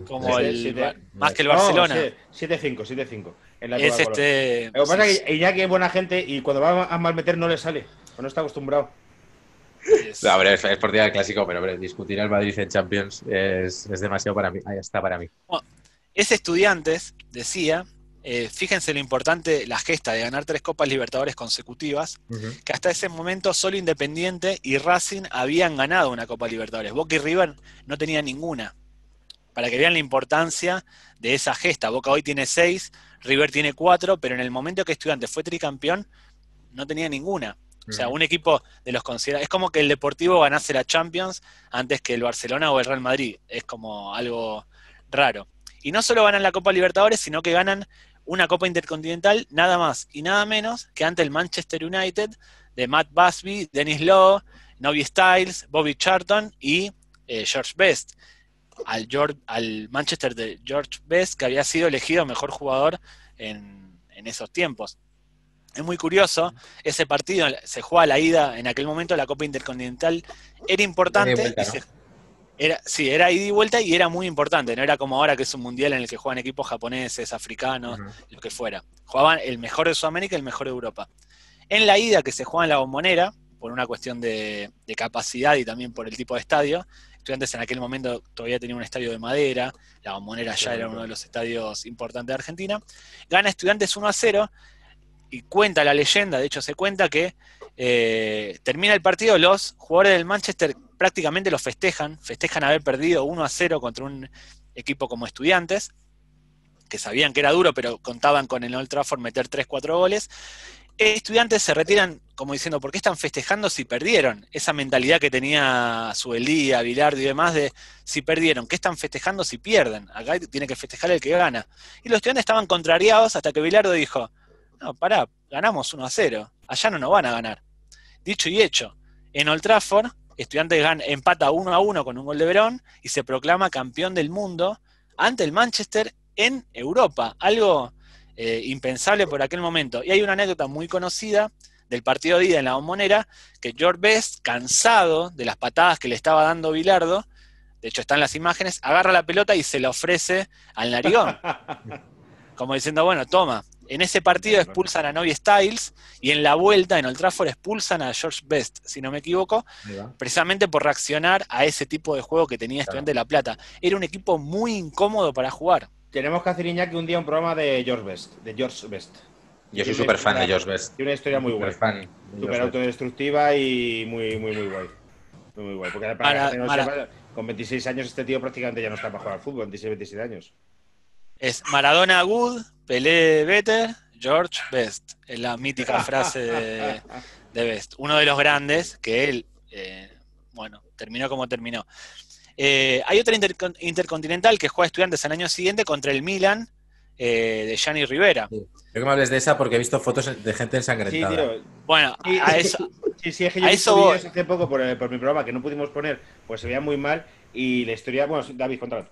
[SPEAKER 3] como el,
[SPEAKER 1] más que el Barcelona. 7-5, 7-5 este... Lo que pues pasa es que es buena gente y cuando va a mal meter no le sale, o no está acostumbrado.
[SPEAKER 2] es, por día del clásico, pero discutir al Madrid en Champions es, demasiado para mí. Ahí está para mí. es
[SPEAKER 3] ese estudiantes decía, eh, fíjense lo importante, la gesta de ganar tres Copas Libertadores consecutivas, que hasta ese momento solo Independiente y Racing habían ganado una Copa Libertadores. Boca y River no tenían ninguna para que vean la importancia de esa gesta. Boca hoy tiene seis, River tiene cuatro, pero en el momento que estudiante fue tricampeón, no tenía ninguna. O sea, un equipo de los considerados. Es como que el Deportivo ganase la Champions antes que el Barcelona o el Real Madrid. Es como algo raro. Y no solo ganan la Copa Libertadores, sino que ganan una Copa Intercontinental, nada más y nada menos que ante el Manchester United de Matt Busby, Dennis Law, Novi Styles, Bobby Charlton y eh, George Best al, Manchester de George Best, que había sido elegido mejor jugador en, esos tiempos. Es muy curioso, ese partido se juega a la ida, en aquel momento la Copa Intercontinental era importante. era, sí, era ida y vuelta y era muy importante, no era como ahora que es un mundial en el que juegan equipos japoneses, africanos, lo que fuera. Jugaban el mejor de Sudamérica y el mejor de Europa. En la ida que se juega en la bombonera, por una cuestión de capacidad y también por el tipo de estadio, Estudiantes en aquel momento todavía tenía un estadio de madera, la Bombonera ya era uno de los estadios importantes de Argentina. Gana Estudiantes 1 a 0 y cuenta la leyenda, de hecho se cuenta que eh, termina el partido, los jugadores del Manchester prácticamente lo festejan, festejan haber perdido 1 a 0 contra un equipo como Estudiantes que sabían que era duro, pero contaban con el Old Trafford meter 3-4 goles estudiantes se retiran como diciendo, ¿por qué están festejando si perdieron? Esa mentalidad que tenía Suelía, Vilardo y demás de, si perdieron, ¿qué están festejando si pierden? Acá tiene que festejar el que gana. Y los estudiantes estaban contrariados hasta que Vilardo dijo, no, pará, ganamos 1 a 0, allá no nos van a ganar. Dicho y hecho, en Old Trafford, Estudiantes empata 1 a 1 con un gol de Verón y se proclama campeón del mundo ante el Manchester en Europa. Algo eh, impensable por aquel momento. Y hay una anécdota muy conocida del partido de ida en la homonera, que George Best, cansado de las patadas que le estaba dando Bilardo, de hecho están las imágenes, agarra la pelota y se la ofrece al narigón. <laughs> Como diciendo, bueno, toma. En ese partido expulsan a Novi Styles y en la vuelta en el Trafford expulsan a George Best, si no me equivoco, precisamente por reaccionar a ese tipo de juego que tenía Estudiante de La Plata. Era un equipo muy incómodo para jugar.
[SPEAKER 1] Tenemos que hacer Iñaki un día un programa de George Best. De George Best. Yo soy súper fan de George Best. Tiene una historia muy guay. Súper autodestructiva y muy, muy, muy guay. Muy, guay. Porque con 26 años este tío prácticamente ya no está para jugar al fútbol, 26, 27 años. Es Maradona Good, Pelé Better, George Best. Es la mítica
[SPEAKER 3] <laughs> frase de, Best. Uno de los grandes que él, eh, bueno, terminó como terminó. Eh, hay otra intercontinental que juega estudiantes al año siguiente contra el Milan eh, de Gianni Rivera. Sí.
[SPEAKER 2] que me hables de esa porque he visto fotos de gente ensangrentada. Sí, tío.
[SPEAKER 3] Bueno, a, eso. Sí, sí, es que yo a eso hace
[SPEAKER 1] poco por, eh, por, mi programa que no pudimos poner, pues se veía muy mal. Y la historia, bueno, David, contra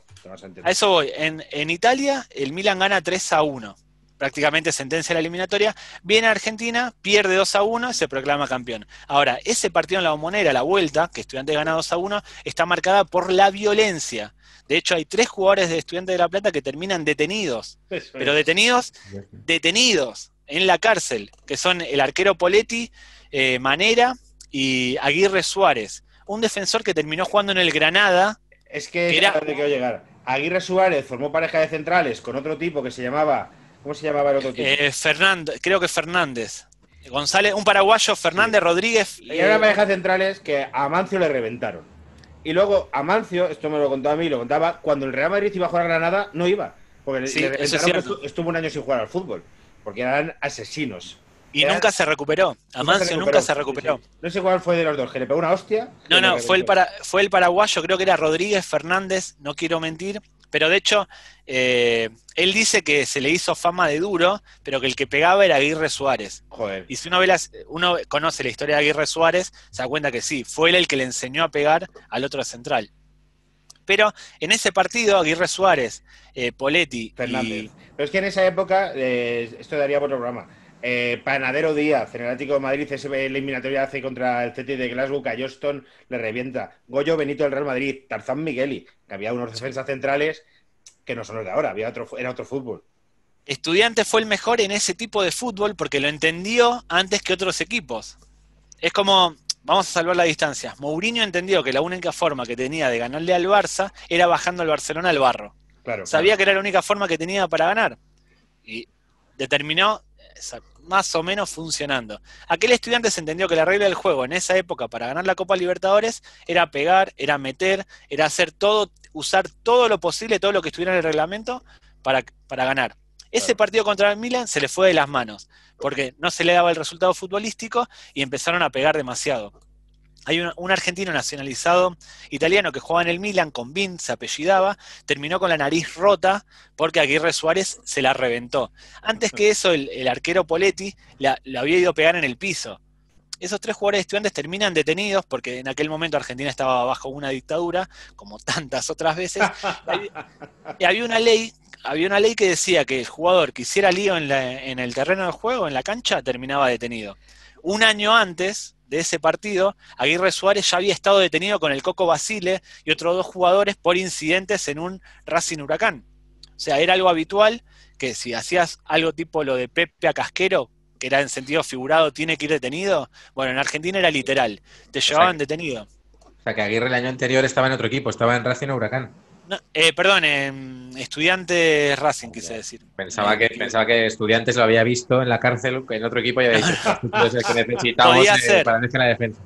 [SPEAKER 1] A,
[SPEAKER 3] eso voy. En, en Italia, el Milan gana 3 a 1 prácticamente sentencia la eliminatoria, viene a Argentina, pierde 2 a 1 y se proclama campeón. Ahora, ese partido en la Omonera, la vuelta, que Estudiantes gana 2 a 1, está marcada por la violencia. De hecho, hay tres jugadores de Estudiantes de La Plata que terminan detenidos, pero detenidos, detenidos en la cárcel, que son el arquero Poletti, eh, Manera y Aguirre Suárez. Un defensor que terminó jugando en el Granada.
[SPEAKER 1] Es que, era... llegar. Aguirre Suárez formó pareja de centrales con otro tipo que se llamaba ¿Cómo se llamaba el otro tipo? Eh, creo que Fernández.
[SPEAKER 3] González, un paraguayo, Fernández Rodríguez. Y era una pareja
[SPEAKER 1] centrales que a Mancio le reventaron. Y luego Amancio, esto me lo contó a mí, lo contaba, cuando el Real Madrid iba a jugar a Granada, no iba. Porque estuvo, un año sin jugar al fútbol. Porque eran asesinos. Y nunca se recuperó. Amancio nunca se recuperó. No sé cuál fue de los dos, que le pegó una hostia. No, no, fue el, para,
[SPEAKER 3] fue el paraguayo, creo que era Rodríguez Fernández, no quiero mentir, pero de hecho, eh, él dice que se le hizo fama de duro, pero que el que pegaba era Aguirre Suárez. Joder. Y si uno, ve las, uno conoce la historia de Aguirre Suárez, se da cuenta que sí, fue él el que le enseñó a pegar al otro central. Pero en ese partido, Aguirre Suárez, eh,
[SPEAKER 1] Poletti. Fernández. Pero es que en esa época, eh, esto daría otro programa eh, Panadero Díaz, en el Atlético de Madrid, ese eliminatoria hace contra el CT de Glasgow, Cayoston le revienta. Goyo Benito del Real Madrid, Tarzán Migueli, que había unos defensas centrales que no son los de ahora, había otro, era otro fútbol.
[SPEAKER 3] Estudiante fue el mejor en ese tipo de fútbol porque lo entendió antes que otros equipos. Es como, vamos a salvar la distancia. Mourinho entendió que la única forma que tenía de ganarle al Barça era bajando al Barcelona al barro. Claro, Sabía que era la única forma que tenía para ganar. Y determinó más o menos funcionando. Aquel estudiante se entendió que la regla del juego en esa época para ganar la Copa Libertadores era pegar, era meter, era hacer todo, usar todo lo posible, todo lo que estuviera en el reglamento para, para ganar. Ese partido contra el Milan se le fue de las manos, porque no se le daba el resultado futbolístico y empezaron a pegar demasiado. Hay un, argentino nacionalizado italiano que jugaba en el Milan, con Vince se apellidaba, terminó con la nariz rota porque Aguirre Suárez se la reventó. Antes que eso, el, arquero Poletti la, había ido a pegar en el piso. Esos tres jugadores estudiantes terminan detenidos porque en aquel momento Argentina estaba bajo una dictadura, como tantas otras veces. y, había, una ley había una ley que decía que el jugador que hiciera lío en, en, el terreno de juego, en la cancha, terminaba detenido. Un año antes, de ese partido, Aguirre Suárez ya había estado detenido con el Coco Basile y otros dos jugadores por incidentes en un Racing Huracán. O sea, era algo habitual que si hacías algo tipo lo de Pepe a Casquero, que era en sentido figurado, tiene que ir detenido. Bueno, en Argentina era literal, te llevaban detenido.
[SPEAKER 2] O sea, que Aguirre el año anterior estaba en otro equipo, estaba en Racing Huracán
[SPEAKER 3] eh, perdón, em, estudiante Racing, quise decir. Pensaba que,
[SPEAKER 2] pensaba que estudiantes lo había visto en la cárcel, en otro equipo había dicho el que necesitamos podía eh, la defensa.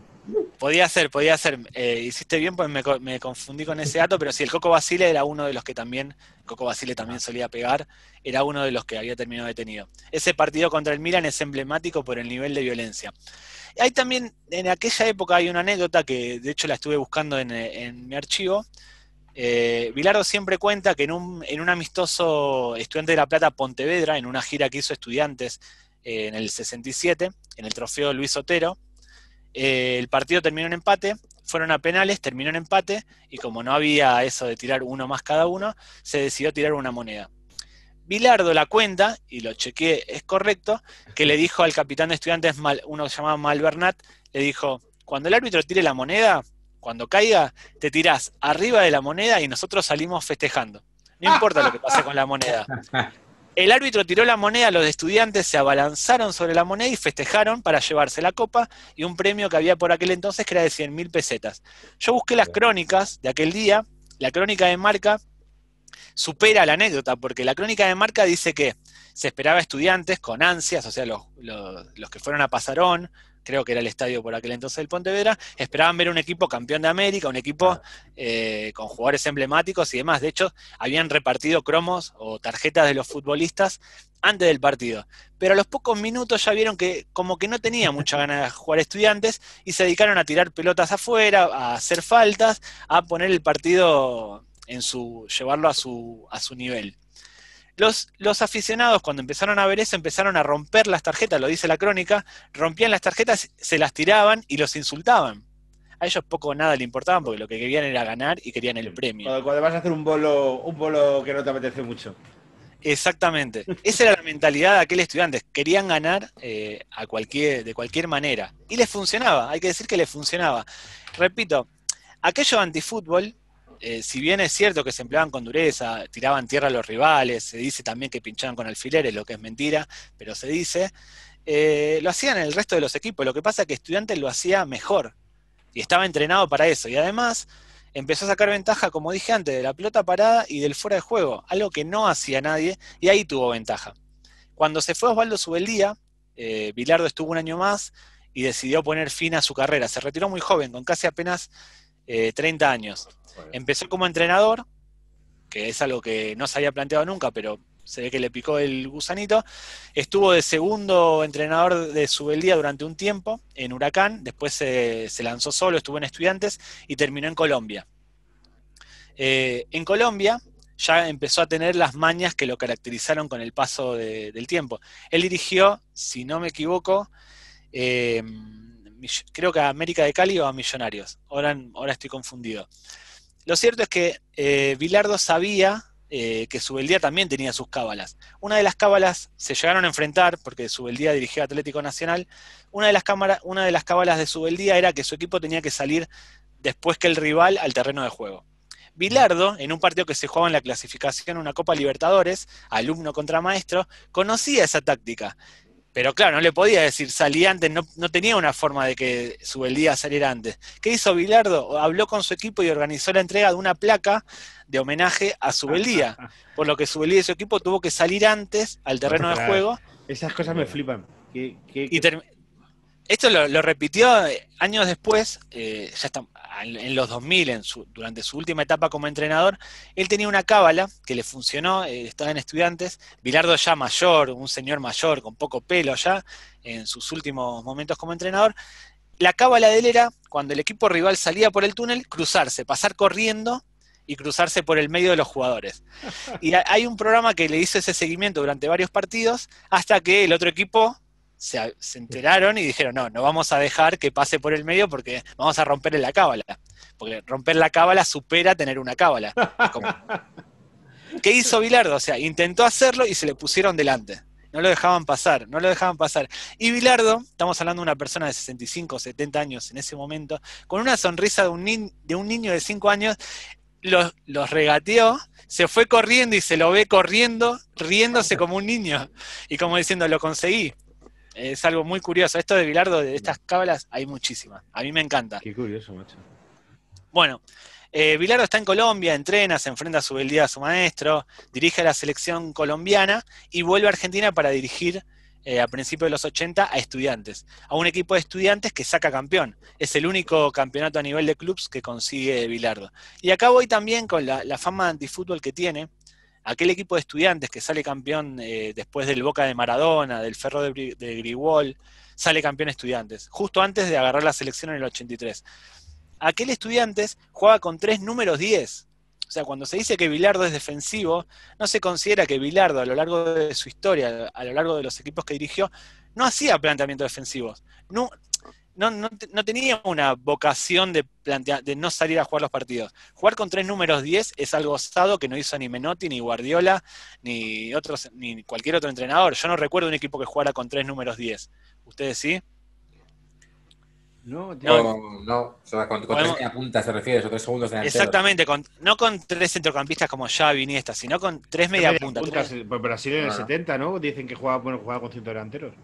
[SPEAKER 3] Podía ser, podía ser. Eh, hiciste bien, pues me, me, confundí con ese dato, pero sí, el Coco Basile era uno de los que también, Coco Basile también solía pegar, era uno de los que había terminado detenido. Ese partido contra el Milan es emblemático por el nivel de violencia. Hay también, en aquella época hay una anécdota que de hecho la estuve buscando en, en mi archivo, eh, Bilardo siempre cuenta que en un, amistoso estudiante de La Plata Pontevedra, en una gira que hizo estudiantes eh, en el 67, en el trofeo Luis Otero, eh, el partido terminó en empate, fueron a penales, terminó en empate, y como no había eso de tirar uno más cada uno, se decidió tirar una moneda. Bilardo la cuenta, y lo chequeé, es correcto, que le dijo al capitán de estudiantes, uno llamado se Malvernat, le dijo, cuando el árbitro tire la moneda, cuando caiga, te tirás arriba de la moneda y nosotros salimos festejando. No importa lo que pase con la moneda. <laughs> El árbitro tiró la moneda, los estudiantes se abalanzaron sobre la moneda y festejaron para llevarse la copa y un premio que había por aquel entonces que era de 100 mil pesetas. Yo busqué las crónicas de aquel día, la crónica de marca supera la anécdota, porque la crónica de marca dice que se esperaba estudiantes con ansias, o sea, los, los que fueron a Pasarón, creo que era el estadio por aquel entonces del Pontevedra, esperaban ver un equipo campeón de América, un equipo eh, con jugadores emblemáticos y demás. De hecho, habían repartido cromos o tarjetas de los futbolistas antes del partido. Pero a los pocos minutos ya vieron que como que no tenía <laughs> mucha ganas de jugar estudiantes y se dedicaron a tirar pelotas afuera, a hacer faltas, a poner el partido en su, llevarlo a su, a su nivel. Los, aficionados cuando empezaron a ver eso empezaron a romper las tarjetas, lo dice la crónica, rompían las tarjetas, se las tiraban y los insultaban. A ellos poco o nada le importaban porque lo que querían era ganar y querían el premio.
[SPEAKER 1] Cuando, vas a hacer un bolo, un bolo que no te apetece mucho.
[SPEAKER 3] Exactamente. Esa era la mentalidad de aquel estudiante. Querían ganar eh, a cualquier, de cualquier manera. Y les funcionaba, hay que decir que les funcionaba. Repito, aquello antifútbol eh, si bien es cierto que se empleaban con dureza, tiraban tierra a los rivales, se dice también que pinchaban con alfileres, lo que es mentira, pero se dice, eh, lo hacían el resto de los equipos. Lo que pasa es que Estudiantes lo hacía mejor y estaba entrenado para eso. Y además empezó a sacar ventaja, como dije antes, de la pelota parada y del fuera de juego, algo que no hacía nadie y ahí tuvo ventaja. Cuando se fue Osvaldo Subeldía, eh, Bilardo estuvo un año más y decidió poner fin a su carrera. Se retiró muy joven, con casi apenas 30 eh, años. Empezó como entrenador, que es algo que no se había planteado nunca, pero se ve que le picó el gusanito. Estuvo de segundo entrenador de subeldía durante un tiempo en Huracán, después se, lanzó solo, estuvo en Estudiantes y terminó en Colombia. Eh, en Colombia ya empezó a tener las mañas que lo caracterizaron con el paso del tiempo. Él dirigió, si no me equivoco, eh, creo que a América de Cali o a Millonarios. Ahora, ahora estoy confundido. Lo cierto es que Vilardo eh, sabía eh, que Subeldía también tenía sus cábalas. Una de las cábalas se llegaron a enfrentar, porque Subeldía dirigía Atlético Nacional, una de, las una de las cábalas de Subeldía era que su equipo tenía que salir después que el rival al terreno de juego. Vilardo, en un partido que se jugaba en la clasificación una Copa Libertadores, alumno contra maestro, conocía esa táctica pero claro, no le podía decir salí antes, no, tenía una forma de que su saliera antes. ¿Qué hizo Bilardo? Habló con su equipo y organizó la entrega de una placa de homenaje a Subeldía, <laughs> por lo que Subeldía y su equipo tuvo que salir antes al terreno de juego.
[SPEAKER 1] Esas cosas me eh, flipan.
[SPEAKER 3] esto lo, repitió eh, años después, eh, ya estamos en los 2000, en durante su última etapa como entrenador, él tenía una cábala que le funcionó, eh, estaba en estudiantes, Bilardo ya mayor, un señor mayor, con poco pelo ya, en sus últimos momentos como entrenador, la cábala de él era, cuando el equipo rival salía por el túnel, cruzarse, pasar corriendo y cruzarse por el medio de los jugadores. <laughs> Y hay un programa que le hizo ese seguimiento durante varios partidos hasta que el otro equipo se, enteraron y dijeron, no, no vamos a dejar que pase por el medio porque vamos a romper la cábala. Porque romper la cábala supera tener una cábala. <laughs> ¿Qué hizo Bilardo? O sea, intentó hacerlo y se le pusieron delante. No lo dejaban pasar, no lo dejaban pasar. Y Bilardo, estamos hablando de una persona de 65, 70 años en ese momento, con una sonrisa de un, de un niño de 5 años, los, los, regateó, se fue corriendo y se lo ve corriendo, riéndose como un niño y como diciendo, lo conseguí es algo muy curioso. Esto de Vilardo, de estas cábalas, hay muchísimas. A mí me encanta. Qué
[SPEAKER 1] curioso, macho.
[SPEAKER 3] Bueno, Vilardo eh, está en Colombia, entrena, se enfrenta a su beldía a su maestro, dirige a la selección colombiana y vuelve a Argentina para dirigir eh, a principios de los 80 a estudiantes, a un equipo de estudiantes que saca campeón. Es el único campeonato a nivel de clubes que consigue Vilardo. Y acá voy también con la, la fama de antifútbol que tiene, aquel equipo de estudiantes que sale campeón eh, después del Boca de Maradona, del Ferro de, de sale campeón estudiantes, justo antes de agarrar la selección en el 83. Aquel estudiantes juega con tres números 10. O sea, cuando se dice que Bilardo es defensivo, no se considera que Bilardo a lo largo de su historia, a lo largo de los equipos que dirigió, no hacía planteamientos defensivos. No, no, no, no, tenía una vocación de, plantear de no salir a jugar los partidos. Jugar con tres números 10 es algo osado que no hizo ni Menotti, ni Guardiola, ni, otros, ni cualquier otro entrenador. Yo no recuerdo un equipo que jugara con tres números 10. ¿Ustedes
[SPEAKER 2] sí? No, no, no. Con, con tres puntas se refiere, son tres segundos delanteros.
[SPEAKER 3] Exactamente, con, no con tres centrocampistas como Xavi ni esta, sino con tres media, puntas. Punta, Brasil en el
[SPEAKER 1] 70, ¿no? Dicen que jugaba, bueno, jugaba con cinco delanteros.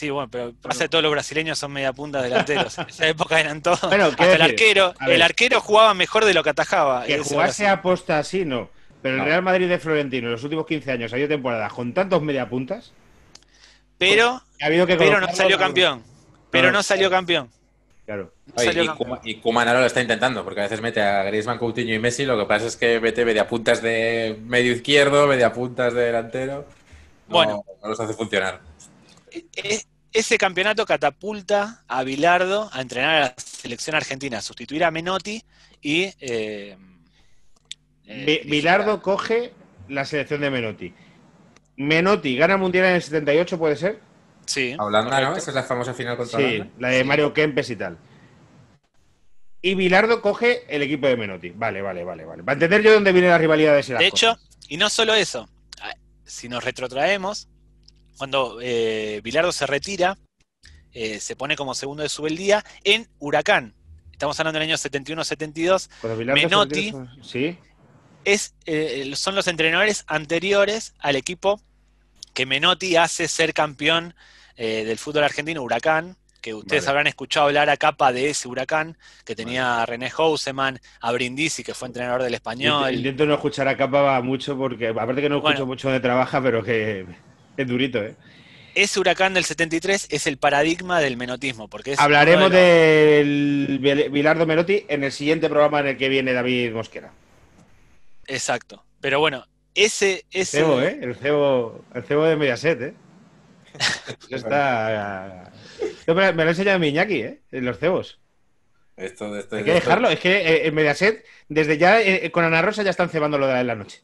[SPEAKER 1] Sí, bueno, pero pasa que
[SPEAKER 3] todos los brasileños son media punta delanteros. <laughs> en esa época eran todos. Bueno, el arquero, el arquero jugaba mejor de lo que atajaba. Que jugase
[SPEAKER 1] a posta así, no. Pero el Real Madrid de Florentino en los últimos 15 años ha habido temporadas con tantos mediapuntas. Pero, pero no salió campeón. Pero no salió campeón.
[SPEAKER 2] Claro. y, Kuma, lo está intentando, porque a veces mete a Griezmann, Coutinho y Messi. Lo que pasa es que mete puntas de medio izquierdo, media puntas de delantero. bueno, no los hace funcionar.
[SPEAKER 3] Eh, eh, ese campeonato catapulta a Bilardo a entrenar a la selección argentina, a sustituir a Menotti
[SPEAKER 1] y... Eh, eh Bilardo coge la selección de Menotti. Menotti gana mundial en el 78, ¿puede ser? Sí.
[SPEAKER 2] Hablando Esa es la famosa final contra sí,
[SPEAKER 1] la de Mario Kempes y tal. Y Bilardo coge el equipo de Menotti. Vale, vale, vale, vale. a entender yo dónde viene la rivalidad de ese De hecho, y no solo eso.
[SPEAKER 3] Si nos retrotraemos, cuando eh, Bilardo se retira, eh, se pone como segundo de subeldía en Huracán. Estamos hablando del año 71-72.
[SPEAKER 1] Menotti ¿sí?
[SPEAKER 3] es, eh, son los entrenadores anteriores al equipo que Menotti hace ser campeón eh, del fútbol argentino, Huracán, que ustedes habrán escuchado hablar a capa de ese huracán que tenía a René Houseman, a Brindisi, que fue entrenador del español. Intento
[SPEAKER 1] no escuchar a capa mucho porque, aparte que no escucho mucho de trabaja, pero que... Es durito, ¿eh?
[SPEAKER 3] Ese huracán del 73 es el paradigma del menotismo. porque Hablaremos
[SPEAKER 1] del Bilardo Menotti en el siguiente programa en el que viene David Mosquera.
[SPEAKER 3] Exacto. Pero bueno, ese... El, cebo, ¿eh?
[SPEAKER 1] el, cebo, de Mediaset, ¿eh? <laughs> está... me, lo ha enseñado mi ¿eh? Los cebos.
[SPEAKER 2] Esto, esto, Hay que dejarlo. Es
[SPEAKER 1] que eh, en Mediaset, desde ya, eh, con Ana Rosa ya están cebando lo de la noche.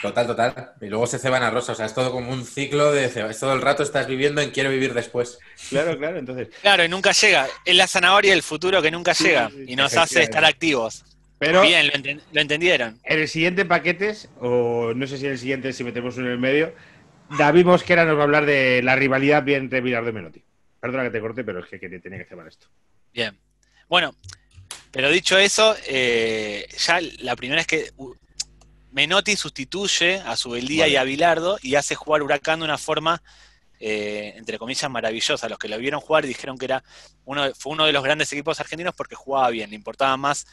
[SPEAKER 2] Total, total. Y luego se ceban a rosa. O sea, es todo como un ciclo de Es Todo el rato estás viviendo en quiero vivir después. Claro, claro, entonces. Claro, y nunca llega. Es la zanahoria del futuro que nunca llega y nos hace estar activos.
[SPEAKER 1] Bien,
[SPEAKER 3] lo, entendieron.
[SPEAKER 1] En el siguiente paquetes, o no sé si en el siguiente, si metemos uno en el medio, David Mosquera nos va a hablar de la rivalidad entre Bilardo de Menotti. Perdona que te corte, pero es que, tenía que cebar esto.
[SPEAKER 3] Bien. Bueno, pero dicho eso, eh, ya la primera es que Menotti sustituye a su y a Bilardo y hace jugar Huracán de una forma, eh, entre comillas, maravillosa. Los que lo vieron jugar dijeron que era uno, fue uno de los grandes equipos argentinos porque jugaba bien, le importaba más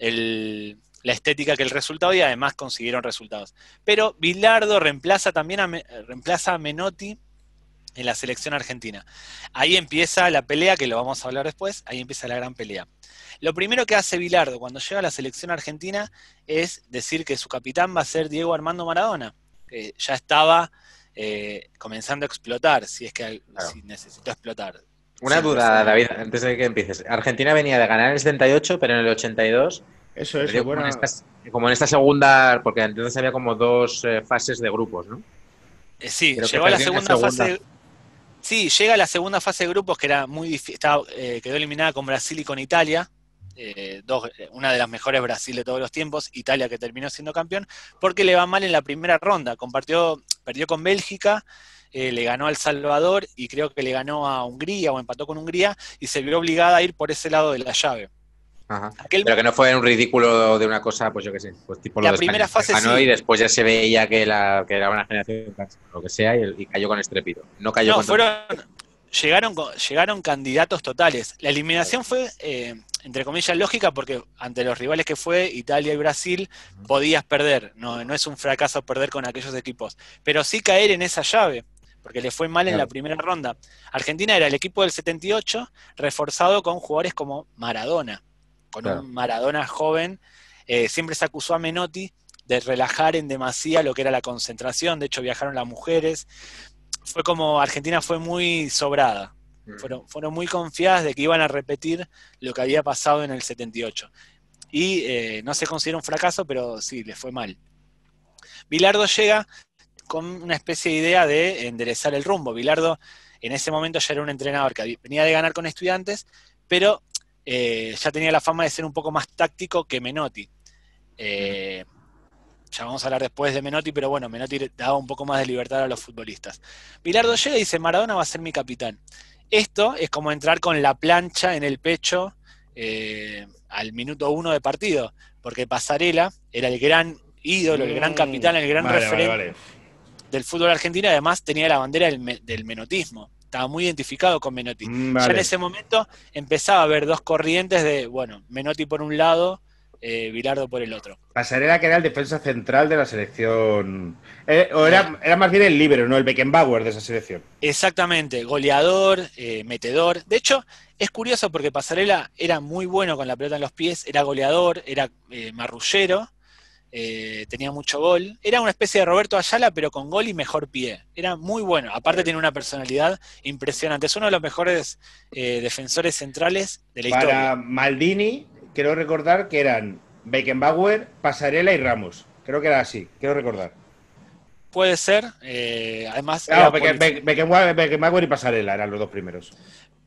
[SPEAKER 3] la estética que el resultado y además consiguieron resultados. Pero Bilardo reemplaza también a, reemplaza a Menotti en la selección argentina. Ahí empieza la pelea, que lo vamos a hablar después, ahí empieza la gran pelea. Lo primero que hace Bilardo cuando llega a la selección argentina es decir que su capitán va a ser Diego Armando Maradona, que ya estaba eh, comenzando a explotar, si es que necesitó explotar.
[SPEAKER 2] Una duda, David, antes de que empieces. Argentina venía de ganar el 78, pero en el 82 eso, es como, en esta, segunda, porque entonces había como dos eh, fases de grupos, ¿no? Eh, sí, llegó a la segunda, fase.
[SPEAKER 3] Sí, llega a la segunda fase de grupos que era muy difícil, quedó eliminada con Brasil y con Italia, eh, dos, eh, una de las mejores Brasil de todos los tiempos, Italia que terminó siendo campeón, porque le va mal en la primera ronda, compartió, perdió con Bélgica, eh, le ganó al Salvador y creo que le ganó a Hungría o empató con Hungría y se vio obligada a ir por ese lado de la llave.
[SPEAKER 2] Pero que no fue un ridículo de una cosa, pues yo qué sé, pues la primera fase sí. y después ya se veía que, la, que era una generación, lo que sea, y, cayó con estrépito. No cayó
[SPEAKER 3] llegaron, llegaron candidatos totales. La eliminación fue, eh, entre comillas, lógica porque ante los rivales que fue Italia y Brasil podías perder. No, no es un fracaso perder con aquellos equipos, pero sí caer en esa llave porque le fue mal en la primera ronda. Argentina era el equipo del 78 reforzado con jugadores como Maradona, con un Maradona joven. Eh, siempre se acusó a Menotti de relajar en demasía lo que era la concentración, de hecho viajaron las mujeres, fue como Argentina fue muy sobrada. Mm. Fueron, fueron, muy confiadas de que iban a repetir lo que había pasado en el 78. Y eh, no se considera un fracaso, pero sí, les fue mal. Bilardo llega con una especie de idea de enderezar el rumbo. Bilardo en ese momento ya era un entrenador que venía de ganar con estudiantes, pero eh, ya tenía la fama de ser un poco más táctico que Menotti. Eh, ya vamos a hablar después de Menotti, pero bueno, Menotti daba un poco más de libertad a los futbolistas. Bilardo llega y dice, Maradona va a ser mi capitán. Esto es como entrar con la plancha en el pecho eh, al minuto uno de partido, porque Pasarela era el gran ídolo, el gran mm, capitán, el gran referente del fútbol argentino, además tenía la bandera del, menotismo. Estaba muy identificado con Menotti. Mm, ya en ese momento empezaba a haber dos corrientes de, bueno, Menotti por un lado, eh, por el otro.
[SPEAKER 1] Pasarela que era el defensa central de la selección. Eh, o era, era, más bien el libre ¿no? El Beckenbauer de esa selección.
[SPEAKER 3] Exactamente, goleador, eh, metedor. De hecho, es curioso porque Pasarela era muy bueno con la pelota en los pies, era goleador, era eh, marrullero, tenía mucho gol. Era una especie de Roberto Ayala, pero con gol y mejor pie. Era muy bueno. Aparte, tiene una personalidad impresionante. Es uno de los mejores defensores centrales de la historia. Para
[SPEAKER 1] Maldini, Quiero recordar que eran Beckenbauer, Pasarela y Ramos. Creo que era así, quiero recordar. Puede ser,
[SPEAKER 3] eh, además... Claro,
[SPEAKER 1] Beckenbauer, y Pasarela eran los dos primeros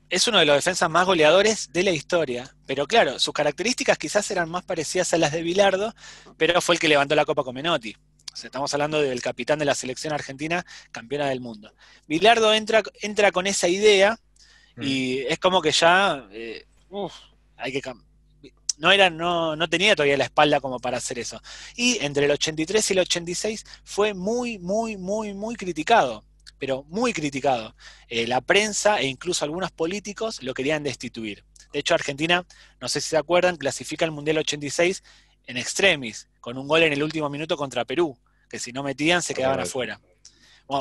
[SPEAKER 3] es uno de los defensas más goleadores de la historia. Pero claro, sus características quizás eran más parecidas a las de Bilardo, pero fue el que levantó la copa Comenotti. estamos hablando del capitán de la selección argentina, campeona del mundo. Bilardo entra, entra con esa idea y mm. es como que ya eh, hay que no, era, no, no tenía todavía la espalda como para hacer eso. Y entre el 83 y el 86 fue muy, muy, muy, muy criticado pero muy criticado. Eh, la prensa e incluso algunos políticos lo querían destituir. De hecho, Argentina, no sé si se acuerdan, clasifica el Mundial 86 en extremis, con un gol en el último minuto contra Perú, que si no metían se quedaban afuera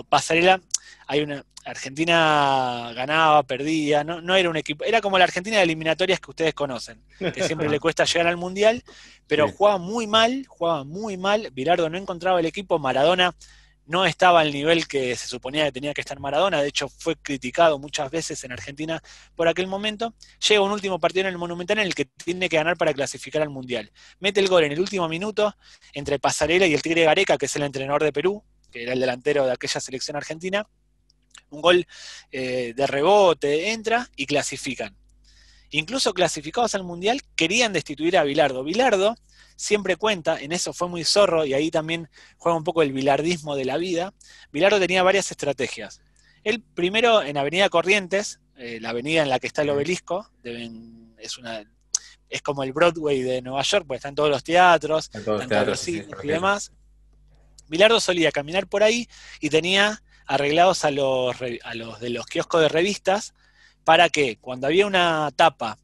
[SPEAKER 3] pasarela, hay una, Argentina ganaba, perdía, no, era un equipo, era como la Argentina de eliminatorias que ustedes conocen, que siempre le <laughs> cuesta llegar al Mundial, pero jugaba muy mal, jugaba muy mal, Virardo no encontraba el equipo, Maradona no estaba al nivel que se suponía que tenía que estar Maradona, de hecho fue criticado muchas veces en Argentina por aquel momento, llega un último partido en el Monumental en el que tiene que ganar para clasificar al Mundial, mete el gol en el último minuto entre Pasarela y el Tigre Gareca, que es el entrenador de Perú, que era el delantero de aquella selección argentina, un gol eh, de rebote, entra y clasifican. Incluso clasificados al Mundial querían destituir a Bilardo. Bilardo siempre cuenta, en eso fue muy zorro y ahí también juega un poco el bilardismo de la vida. Bilardo tenía varias estrategias. Él primero en Avenida Corrientes, eh, la avenida en la que está el obelisco, es una es como el Broadway de Nueva York, porque están todos los teatros, en
[SPEAKER 2] todos los teatros, y demás.
[SPEAKER 3] Milardo solía caminar por ahí y tenía arreglados a los, de los kioscos de revistas para que cuando había una tapa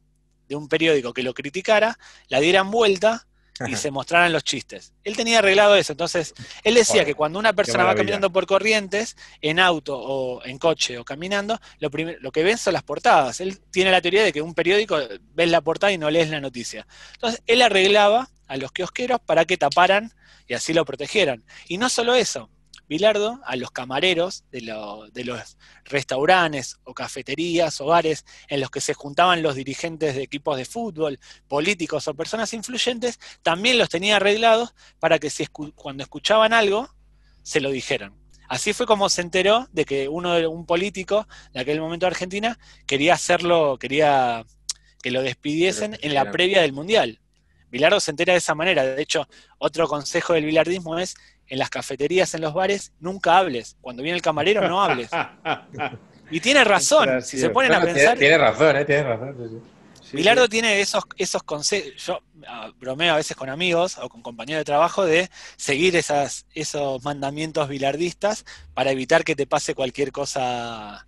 [SPEAKER 3] de un periódico que lo criticara, la dieran vuelta y se mostraran los chistes. Él tenía arreglado eso, entonces él decía que cuando una persona va caminando por corrientes, en auto o en coche o caminando, lo, lo que ven son las portadas. Él tiene la teoría de que un periódico ves la portada y no lees la noticia. Entonces él arreglaba a los kiosqueros para que taparan y así lo protegieran. Y no solo eso, Bilardo a los camareros de, los restaurantes o cafeterías, o bares en los que se juntaban los dirigentes de equipos de fútbol, políticos o personas influyentes, también los tenía arreglados para que si cuando escuchaban algo, se lo dijeran. Así fue como se enteró de que uno, un político de aquel momento de Argentina quería hacerlo, quería que lo despidiesen en la previa del Mundial. Bilardo se entera de esa manera. De hecho, otro consejo del Vilardismo es, en las cafeterías, en los bares, nunca hables. Cuando viene el camarero, no hables. <laughs> y tiene razón, si se ponen a pensar... Tiene razón,
[SPEAKER 2] ¿eh? tiene razón.
[SPEAKER 3] tiene esos, esos consejos, yo ah, bromeo a veces con amigos o con compañeros de trabajo de seguir esos mandamientos bilardistas para evitar que te pase cualquier cosa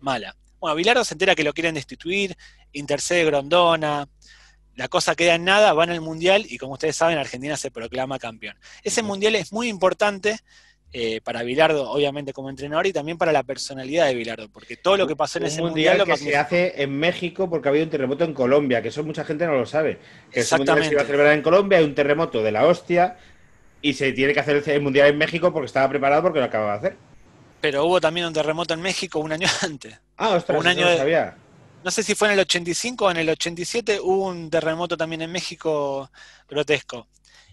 [SPEAKER 3] mala. Bueno, Bilardo se entera que lo quieren destituir, intercede Grondona, la cosa queda en nada, van al Mundial y como ustedes saben, Argentina se proclama campeón. Ese Mundial es muy importante eh, para Bilardo, obviamente como entrenador, y también para la personalidad de Bilardo, porque todo lo que pasó en ese Mundial... lo que se
[SPEAKER 1] hace en México porque ha habido un terremoto en Colombia, que eso mucha gente no lo sabe. Que Exactamente. se iba a celebrar en Colombia, hay un terremoto de la hostia, y se tiene que hacer el Mundial en México porque estaba preparado porque lo acababa de hacer.
[SPEAKER 3] Pero hubo también un terremoto en México un año <laughs> antes.
[SPEAKER 1] Ah, ostras, un año no sabía
[SPEAKER 3] no sé si fue en el 85 o en el 87, hubo un terremoto también en México grotesco.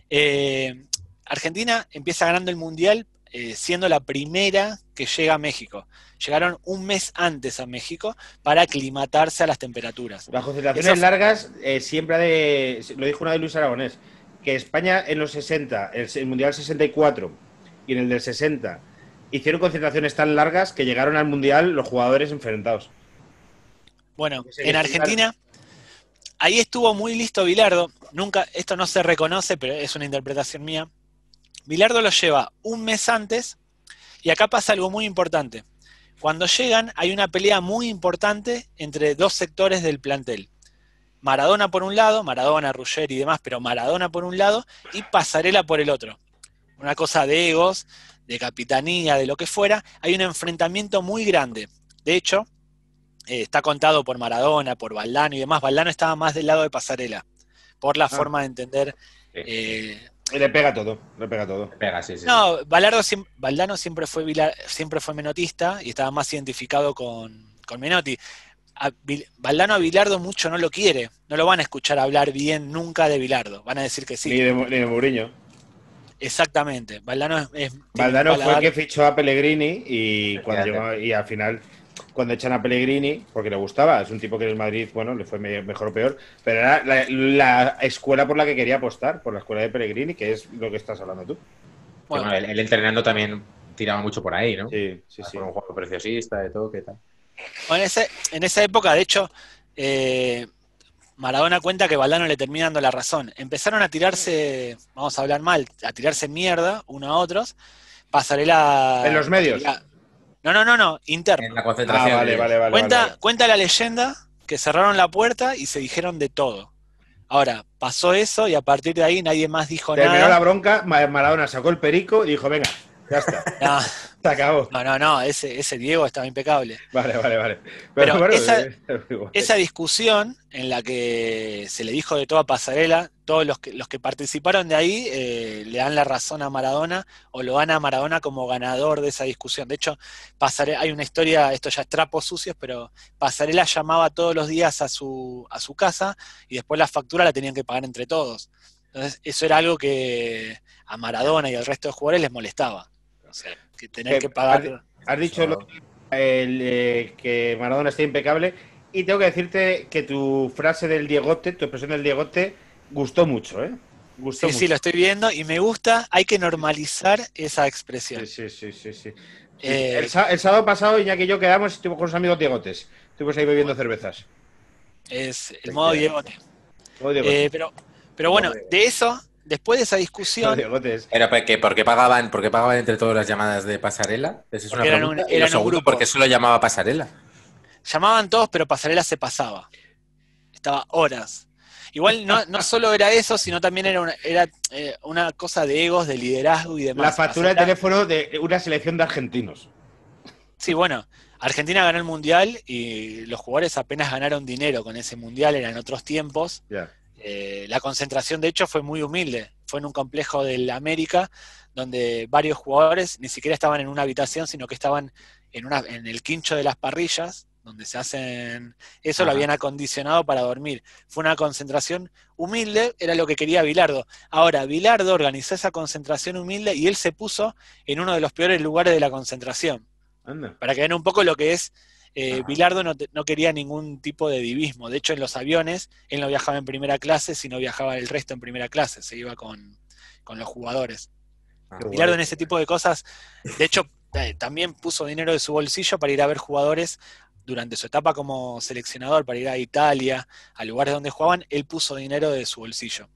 [SPEAKER 3] Eh, Argentina empieza ganando el Mundial eh, siendo la primera que llega a México. Llegaron un mes antes a México para aclimatarse a las temperaturas. Las concentraciones largas,
[SPEAKER 1] eh, siempre de, lo dijo una de Luis Aragonés, que España en los 60, el Mundial 64 y en el del 60, hicieron concentraciones tan largas que llegaron al Mundial los jugadores enfrentados.
[SPEAKER 3] Bueno, en Argentina, ahí estuvo muy listo Bilardo. Nunca, esto no se reconoce, pero es una interpretación mía. Bilardo lo lleva un mes antes y acá pasa algo muy importante. Cuando llegan hay una pelea muy importante entre dos sectores del plantel. Maradona por un lado, Maradona, Ruggieri y demás, pero Maradona por un lado y Pasarela por el otro. Una cosa de egos, de capitanía, de lo que fuera. Hay un enfrentamiento muy grande. De hecho, eh, está contado por Maradona, por Valdano y demás. Valdano estaba más del lado de Pasarela, por la ah. forma de entender.
[SPEAKER 1] Eh, le pega todo, le pega todo. pega, sí, sí. No,
[SPEAKER 3] Valdano siempre fue, siempre fue menotista y estaba más identificado con, Menotti. Baldano Valdano a Bilardo mucho no lo quiere, no lo van a escuchar hablar bien nunca de Bilardo, van a decir que sí. Ni de,
[SPEAKER 1] Mourinho. Exactamente,
[SPEAKER 3] Valdano es... fue el que
[SPEAKER 1] fichó a Pellegrini y, cuando llegó, y al final cuando echan a Pellegrini, porque le gustaba, es un tipo que en el Madrid, bueno, le fue mejor o peor, pero era la, escuela por la que quería apostar, por la escuela de Pellegrini, que es lo que estás hablando tú.
[SPEAKER 2] Bueno, él, entrenando también tiraba mucho por ahí, ¿no? Sí, sí, sí. un juego preciosista, de todo, ¿qué tal?
[SPEAKER 1] en, en esa época, de hecho,
[SPEAKER 3] eh, Maradona cuenta que Valdano le termina dando la razón. Empezaron a tirarse, vamos a hablar mal, a tirarse mierda uno a otros. Pasarela. En los medios. No, no, no, no, interno. En la concentración. Ah, vale, vale, vale, cuenta, cuenta la leyenda que cerraron la puerta y se dijeron de todo. Ahora, pasó eso y a partir de ahí nadie más dijo nada. Terminó la
[SPEAKER 1] bronca, Maradona sacó el perico y dijo, venga, ya está.
[SPEAKER 3] No. <laughs> Ah. acabó. No, no, no, ese, Diego estaba impecable. Vale, vale, vale. Pero, eh, <laughs> esa, discusión en la que se le dijo de toda pasarela, todos los que, los que participaron de ahí eh, le dan la razón a Maradona o lo dan a Maradona como ganador de esa discusión. De hecho, hay una historia, esto ya es trapos sucios, pero Pasarela llamaba todos los días a su, a su casa y después la factura la tenían que pagar entre todos. Entonces, eso era algo que a Maradona y al resto de jugadores les molestaba que tenés que, pagar.
[SPEAKER 1] Has, dicho eh, que Maradona está impecable. Y tengo que decirte que tu frase del Diegote, tu expresión del Diegote, gustó mucho, ¿eh? sí, sí, lo estoy viendo y me gusta. Hay que normalizar esa expresión. Sí, sí, sí, sí. Eh, el, sábado pasado, ya que yo quedamos, estuve con los amigos Diegotes. Estuvimos ahí bebiendo cervezas.
[SPEAKER 3] Es el modo Diegote. Eh, pero bueno, de eso Después de esa discusión.
[SPEAKER 2] era porque, porque pagaban, porque pagaban entre todos las llamadas de pasarela. Esa es una Un, grupo. porque solo llamaba pasarela.
[SPEAKER 3] Llamaban todos, pero pasarela se pasaba. Estaba horas. Igual no, no solo era eso, sino también era una, era, eh, una cosa de egos, de liderazgo y demás. La factura de teléfono
[SPEAKER 1] de una selección de argentinos.
[SPEAKER 3] Sí, bueno. Argentina ganó el mundial y los jugadores apenas ganaron dinero con ese mundial, eran otros tiempos. Ya. Eh, la concentración, de hecho, fue muy humilde. Fue en un complejo del América, donde varios jugadores ni siquiera estaban en una habitación, sino que estaban en, una, en el quincho de las parrillas, donde se hacen... Eso lo habían acondicionado para dormir. Fue una concentración humilde, era lo que quería Vilardo. Ahora, Vilardo organizó esa concentración humilde y él se puso en uno de los peores lugares de la concentración. Para que vean un poco lo que es eh, Bilardo no, quería ningún tipo de divismo. De hecho, en los aviones, él no viajaba en primera clase, sino viajaba el resto en primera clase, se iba con, los jugadores. Ah, Bilardo en ese tipo de cosas, de hecho, <laughs> eh, también puso dinero de su bolsillo para ir a ver jugadores durante su etapa como seleccionador, para ir a Italia, a lugares donde jugaban, él puso dinero de su bolsillo.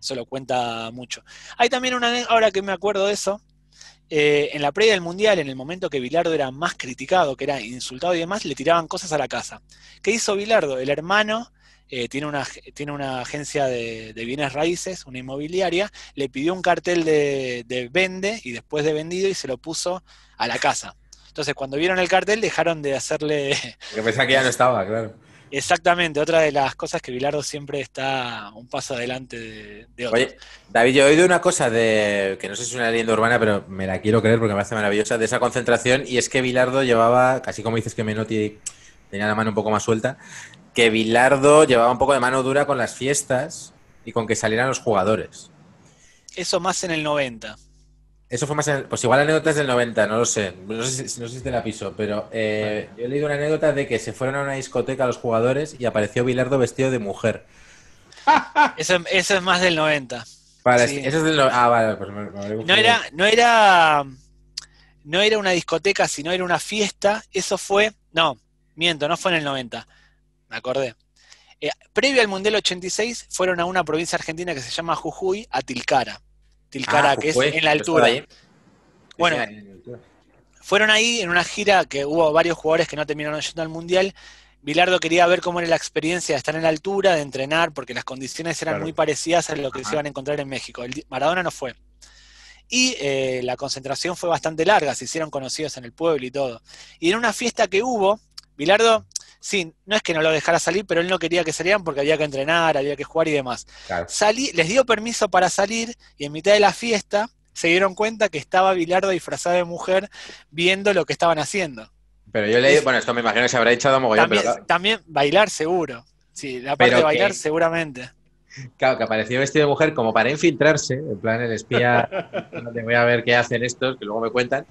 [SPEAKER 3] Eso lo cuenta mucho. Hay también una, ahora que me acuerdo de eso, eh, en la previa del Mundial, en el momento que Bilardo era más criticado, que era insultado y demás, le tiraban cosas a la casa. ¿Qué hizo Bilardo? El hermano eh, tiene, una, agencia de, bienes raíces, una inmobiliaria, le pidió un cartel de, vende y después de vendido y se lo puso a la casa. Entonces, cuando vieron el cartel, dejaron de hacerle...
[SPEAKER 2] Que pensaba que ya no estaba, claro.
[SPEAKER 3] Exactamente, otra de las cosas que Vilardo siempre está un paso adelante de, de Oye,
[SPEAKER 2] David, yo he oído una cosa de que no sé si es una leyenda urbana, pero me la quiero creer porque me hace maravillosa, de esa concentración, y es que Bilardo llevaba, casi como dices que Menotti tenía la mano un poco más suelta, que Vilardo llevaba un poco de mano dura con las fiestas y con que salieran los jugadores.
[SPEAKER 3] Eso más en el 90.
[SPEAKER 2] Eso fue más. En, pues igual la anécdota es del 90, no lo sé. No sé, si te la piso, pero eh, yo he leído una anécdota de que se fueron a una discoteca los jugadores y apareció Bilardo vestido de mujer.
[SPEAKER 3] <laughs> eso, es más del 90.
[SPEAKER 2] Vale, eso es del. Ah, vale, pues no, era,
[SPEAKER 3] no era. No era una discoteca, sino era una fiesta. Eso fue. No, miento, no fue en el 90. Me acordé. Eh, previo al Mundial 86, fueron a una provincia argentina que se llama Jujuy, a Tilcara.
[SPEAKER 2] Tilcara, ah, que es en la altura. Bueno,
[SPEAKER 3] fueron ahí en una gira que hubo varios jugadores que no terminaron yendo al Mundial. Bilardo quería ver cómo era la experiencia de estar en la altura, de entrenar, porque las condiciones eran muy parecidas a lo que se iban a encontrar en México. Maradona no fue. Y eh, la concentración fue bastante larga, se hicieron conocidos en el pueblo y todo. Y en una fiesta que hubo, Bilardo Sí, no es que no lo dejara salir, pero él no quería que salieran porque había que entrenar, había que jugar y demás. Salí, les dio permiso para salir y en mitad de la fiesta se dieron cuenta que estaba Bilardo disfrazado de mujer viendo lo que estaban haciendo.
[SPEAKER 2] Pero yo le bueno, esto me imagino que se habrá echado mogollón. También, pero...
[SPEAKER 3] también bailar seguro. Sí, la de bailar seguramente.
[SPEAKER 2] Claro, que apareció vestido de mujer como para infiltrarse, en plan el espía, <laughs> no te voy a ver qué hacen estos, que luego me cuentan.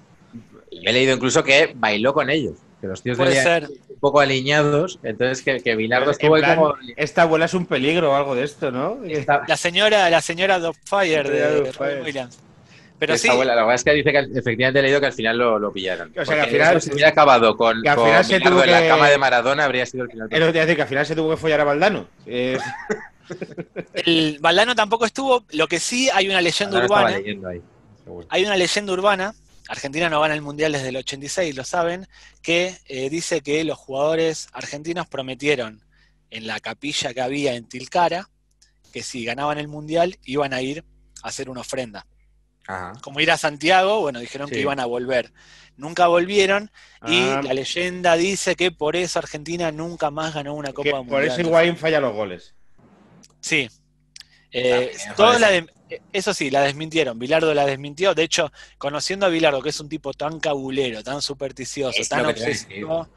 [SPEAKER 2] he leído incluso que bailó con ellos, que los tíos Puede ser poco alineados, entonces que, que Bilardo estuvo ahí como...
[SPEAKER 1] Esta abuela es un peligro o algo de esto, ¿no? La señora, la señora
[SPEAKER 2] Dogfire de, de Williams. Pero esta sí. Abuela, la verdad es que dice que efectivamente he leído que al final lo, lo pillaron. O sea, que al final. Se hubiera acabado con, que al final se tuvo en la cama de Maradona, habría sido el final. Pero te decir
[SPEAKER 1] que al final se tuvo que follar a Valdano. <laughs> el
[SPEAKER 3] Valdano tampoco
[SPEAKER 2] estuvo. Lo que
[SPEAKER 3] sí hay una leyenda urbana. hay una leyenda urbana Argentina no gana el Mundial desde el 86, lo saben, que eh, dice que los jugadores argentinos prometieron en la capilla que había en Tilcara que si ganaban el Mundial iban a ir a hacer una ofrenda. Como ir a Santiago, bueno, dijeron que iban a volver. Nunca volvieron y ah. la leyenda dice que por eso Argentina nunca más ganó una Copa Mundial. Por eso Higuaín falla los
[SPEAKER 1] goles. Sí, eh, eh,
[SPEAKER 3] eso sí, la desmintieron. Vilardo la desmintió. De hecho, conociendo a Vilardo que es un tipo tan cabulero,
[SPEAKER 2] tan supersticioso, tan obsesivo,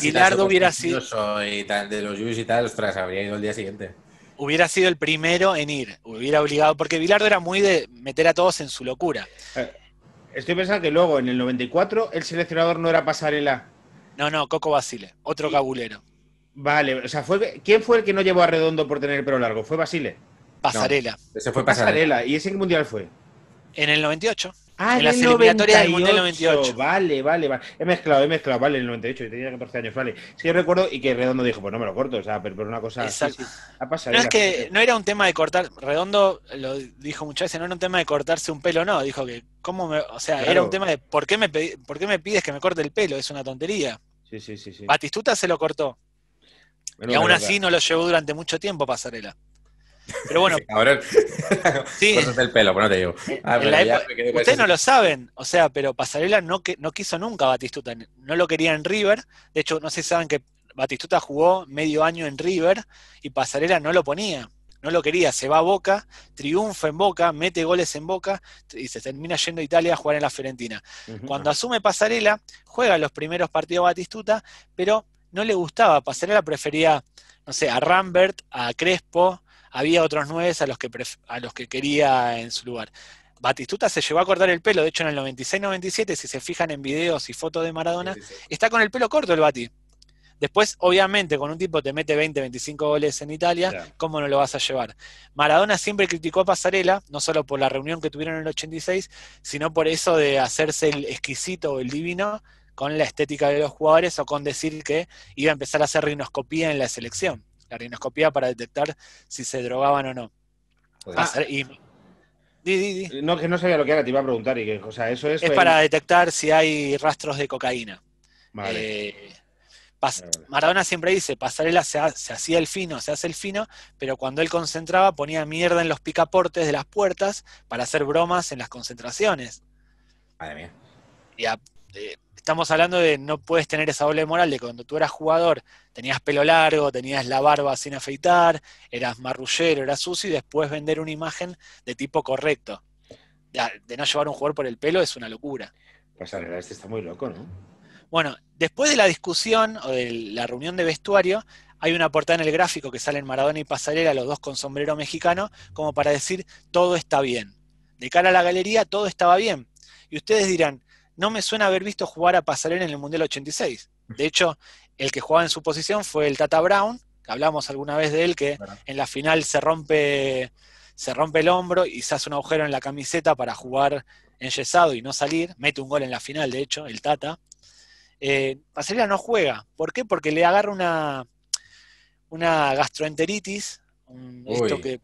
[SPEAKER 2] Bilardo hubiera sido. de los y tal, habría ido el día siguiente.
[SPEAKER 3] Hubiera sido el primero en ir, hubiera obligado, porque Vilardo era muy de meter a todos en su locura.
[SPEAKER 2] Eh,
[SPEAKER 1] estoy pensando que luego, en el 94, el seleccionador no era Pasarela. No, no, Coco Basile, otro cabulero. Vale, o sea, fue, ¿quién fue el que no llevó a Redondo por tener el pelo largo? ¿Fue Basile? Pasarela.
[SPEAKER 2] se fue pasarela.
[SPEAKER 1] ¿Y ese mundial fue? En el 98. Ah, en, la eliminatorias del Mundial 98. Vale, vale, vale. He mezclado, he mezclado, vale, en el 98, tenía 14 años, vale. Sí, recuerdo y que Redondo dijo, pues no me lo corto, o sea, pero, una cosa Exacto. no es que
[SPEAKER 3] no era un tema de cortar, Redondo lo dijo muchas veces, no era un tema de cortarse un pelo, no, dijo que, ¿cómo me, o sea, era un tema de, ¿por qué, me, ¿por me pides que me corte el pelo? Es una tontería. Sí, sí, sí. sí. Batistuta se lo cortó. y aún así no lo llevó durante mucho tiempo Pasarela.
[SPEAKER 2] Pero bueno. <laughs> <laughs> Pues no te digo. Ah, ustedes no lo
[SPEAKER 3] saben, o sea, pero Pasarela no, no quiso nunca a Batistuta. No lo quería en River. De hecho, no sé si saben que Batistuta jugó medio año en River y Pasarela no lo ponía. No lo quería, se va a Boca, triunfa en Boca, mete goles en Boca y se termina yendo a Italia a jugar en la Fiorentina. Cuando asume Pasarela, juega los primeros partidos Batistuta, pero no le gustaba. Pasarela prefería, no sé, a Rambert, a Crespo, había otros nueve a los que, a los que quería en su lugar. Batistuta se llevó a cortar el pelo, de hecho en el 96-97, si se fijan en videos y fotos de Maradona, está con el pelo corto el Bati. Después, obviamente, con un tipo te mete 20, 25 goles en Italia, ¿cómo no lo vas a llevar? Maradona siempre criticó a Pasarela, no solo por la reunión que tuvieron en el 86, sino por eso de hacerse el exquisito o el divino con la estética de los jugadores o con decir que iba a empezar a hacer rinoscopía en la selección la rinoscopía para detectar si se drogaban o no. Ah. No, que no sabía lo que era, te iba a preguntar. Y que, o sea, eso es, es para detectar si hay rastros de cocaína. Vale. Eh, Maradona siempre dice, Pasarela se, hacía el fino, se hace el fino, pero cuando él concentraba ponía mierda en los picaportes de las puertas para hacer bromas en las concentraciones. Madre mía. Y eh, estamos hablando de no puedes tener esa doble moral de cuando tú eras jugador, tenías pelo largo, tenías la barba sin afeitar, eras marrullero, eras sucio y después vender una imagen de tipo correcto. De, no llevar un jugador por el pelo es una locura. Pues este está muy loco, ¿no? Bueno, después de la discusión o de la reunión de vestuario, hay una portada en el gráfico que salen Maradona y Pasarela, los dos con sombrero mexicano, como para decir todo está bien. De cara a la galería, todo estaba bien. Y ustedes dirán, no me suena haber visto jugar a Pasarela en el Mundial 86. De hecho, el que jugaba en su posición fue el Tata Brown, que hablamos alguna vez de él, que en la final se rompe, se rompe el hombro y se hace un agujero en la camiseta para jugar enyesado y no salir. Mete un gol en la final, de hecho, el Tata. Eh, Pasarela no juega. ¿Por qué? Porque le agarra una, una gastroenteritis, que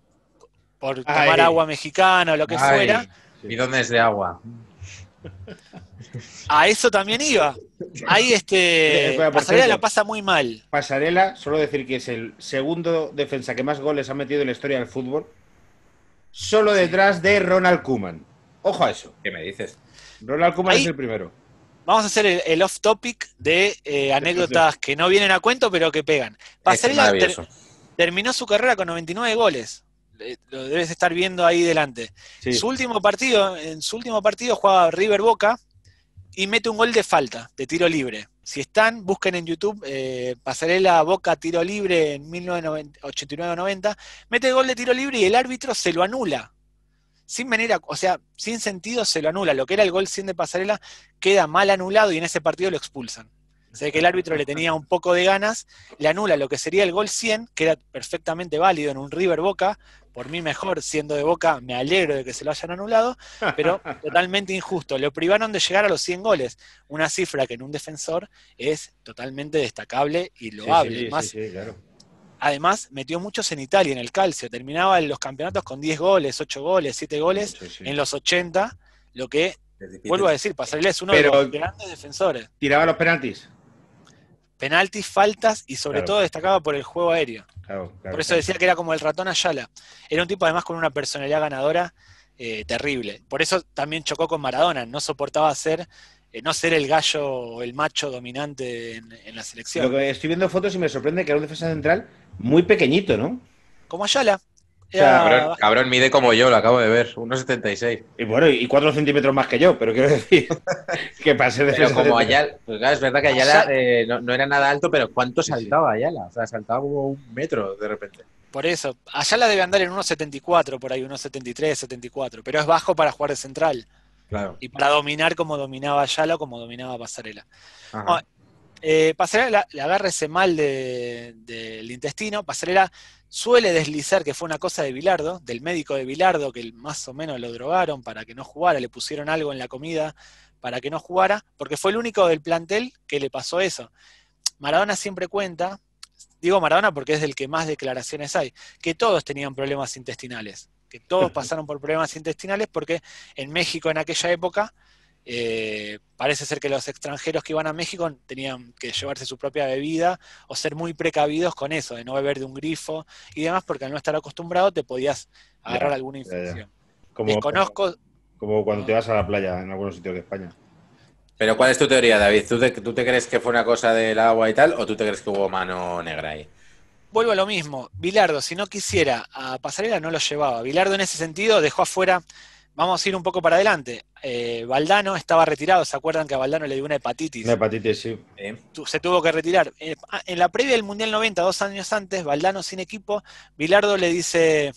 [SPEAKER 3] por tomar agua mexicana o lo que fuera.
[SPEAKER 2] ¿Y dónde es de agua.
[SPEAKER 3] A eso también iba. Ahí este eh, eh, Pasarela la
[SPEAKER 1] pasa muy mal. Pasarela, solo decir que es el segundo defensa que más goles ha metido en la historia del fútbol, solo detrás de Ronald Kuman. Ojo a eso. ¿Qué me dices? Ronald Kuman es el primero.
[SPEAKER 3] Vamos a hacer el, off topic de eh, anécdotas <laughs> que no vienen a cuento pero que pegan. Pasarela terminó su carrera con 99 goles. Eh, lo debes estar viendo ahí delante. Su último partido, en su último partido jugaba River Boca y mete un gol de falta, de tiro libre. Si están, busquen en YouTube eh, Pasarela Boca Tiro Libre en 1989-90. Mete el gol de tiro libre y el árbitro se lo anula. Sin manera, o sea, sin sentido se lo anula. Lo que era el gol sin de Pasarela queda mal anulado y en ese partido lo expulsan. Sé que el árbitro le tenía un poco de ganas, le anula lo que sería el gol 100, que era perfectamente válido en un River Boca, por mí mejor, siendo de Boca, me alegro de que se lo hayan anulado, pero <laughs> totalmente injusto. Lo privaron de llegar a los 100 goles, una cifra que en un defensor es totalmente destacable y loable. Además, metió muchos en Italia, en el calcio. Terminaba los campeonatos con 10 goles, 8 goles, 7 goles en los 80, lo que, vuelvo a decir, Pasarela es uno de los grandes defensores. Tiraba los penaltis penaltis, faltas y sobre todo destacaba por el juego aéreo. por eso decía que era como el ratón Ayala. Era un tipo además con una personalidad ganadora eh, terrible. Por eso también chocó con Maradona, no soportaba ser eh, no ser el gallo o el macho dominante en, la selección.
[SPEAKER 1] estoy viendo fotos y me sorprende que era un defensa central muy pequeñito,
[SPEAKER 3] ¿no? Como Ayala
[SPEAKER 2] cabrón, mide como yo, lo acabo de
[SPEAKER 1] ver, 1,76. Y bueno, y 4 centímetros más que yo, pero quiero decir <laughs> que pasé de Pero como Ayala,
[SPEAKER 2] pues es verdad que Ayala eh, no, era nada alto, pero ¿cuánto saltaba Ayala? O sea, saltaba como un metro de repente. Por eso, Ayala debe andar en 1,74, por ahí, 1,73,
[SPEAKER 3] 74, pero es bajo para jugar de central. Claro. Y para dominar como dominaba Ayala o como dominaba Pasarela. ajá eh, pasarela le agarra ese mal del intestino. Pasarela suele deslizar que fue una cosa de Bilardo, del médico de Bilardo, que más o menos lo drogaron para que no jugara, le pusieron algo en la comida para que no jugara, porque fue el único del plantel que le pasó eso. Maradona siempre cuenta, digo Maradona porque es del que más declaraciones hay, que todos tenían problemas intestinales, que todos <laughs> pasaron por problemas intestinales porque en México en aquella época eh, parece ser que los extranjeros que iban a México tenían que llevarse su propia bebida o ser muy precavidos con eso, de no beber de un grifo y demás, porque al no estar acostumbrado te podías agarrar alguna infección. Eh,
[SPEAKER 1] como, cuando te vas a la playa en algunos sitios de España.
[SPEAKER 2] Pero ¿cuál es tu teoría, David? ¿Tú te, crees que fue una cosa del agua y tal o tú te crees que hubo mano negra ahí?
[SPEAKER 3] Vuelvo a lo mismo. Vilardo, si no quisiera a Pasarela, no lo llevaba. Vilardo en ese sentido dejó afuera vamos a ir un poco para adelante. Eh, Valdano estaba retirado, ¿se acuerdan que a Valdano le dio una
[SPEAKER 1] hepatitis? Una hepatitis, sí.
[SPEAKER 3] se tuvo que retirar. Eh, ah, en la previa del Mundial 90, dos años antes, Valdano sin equipo, Bilardo le dice,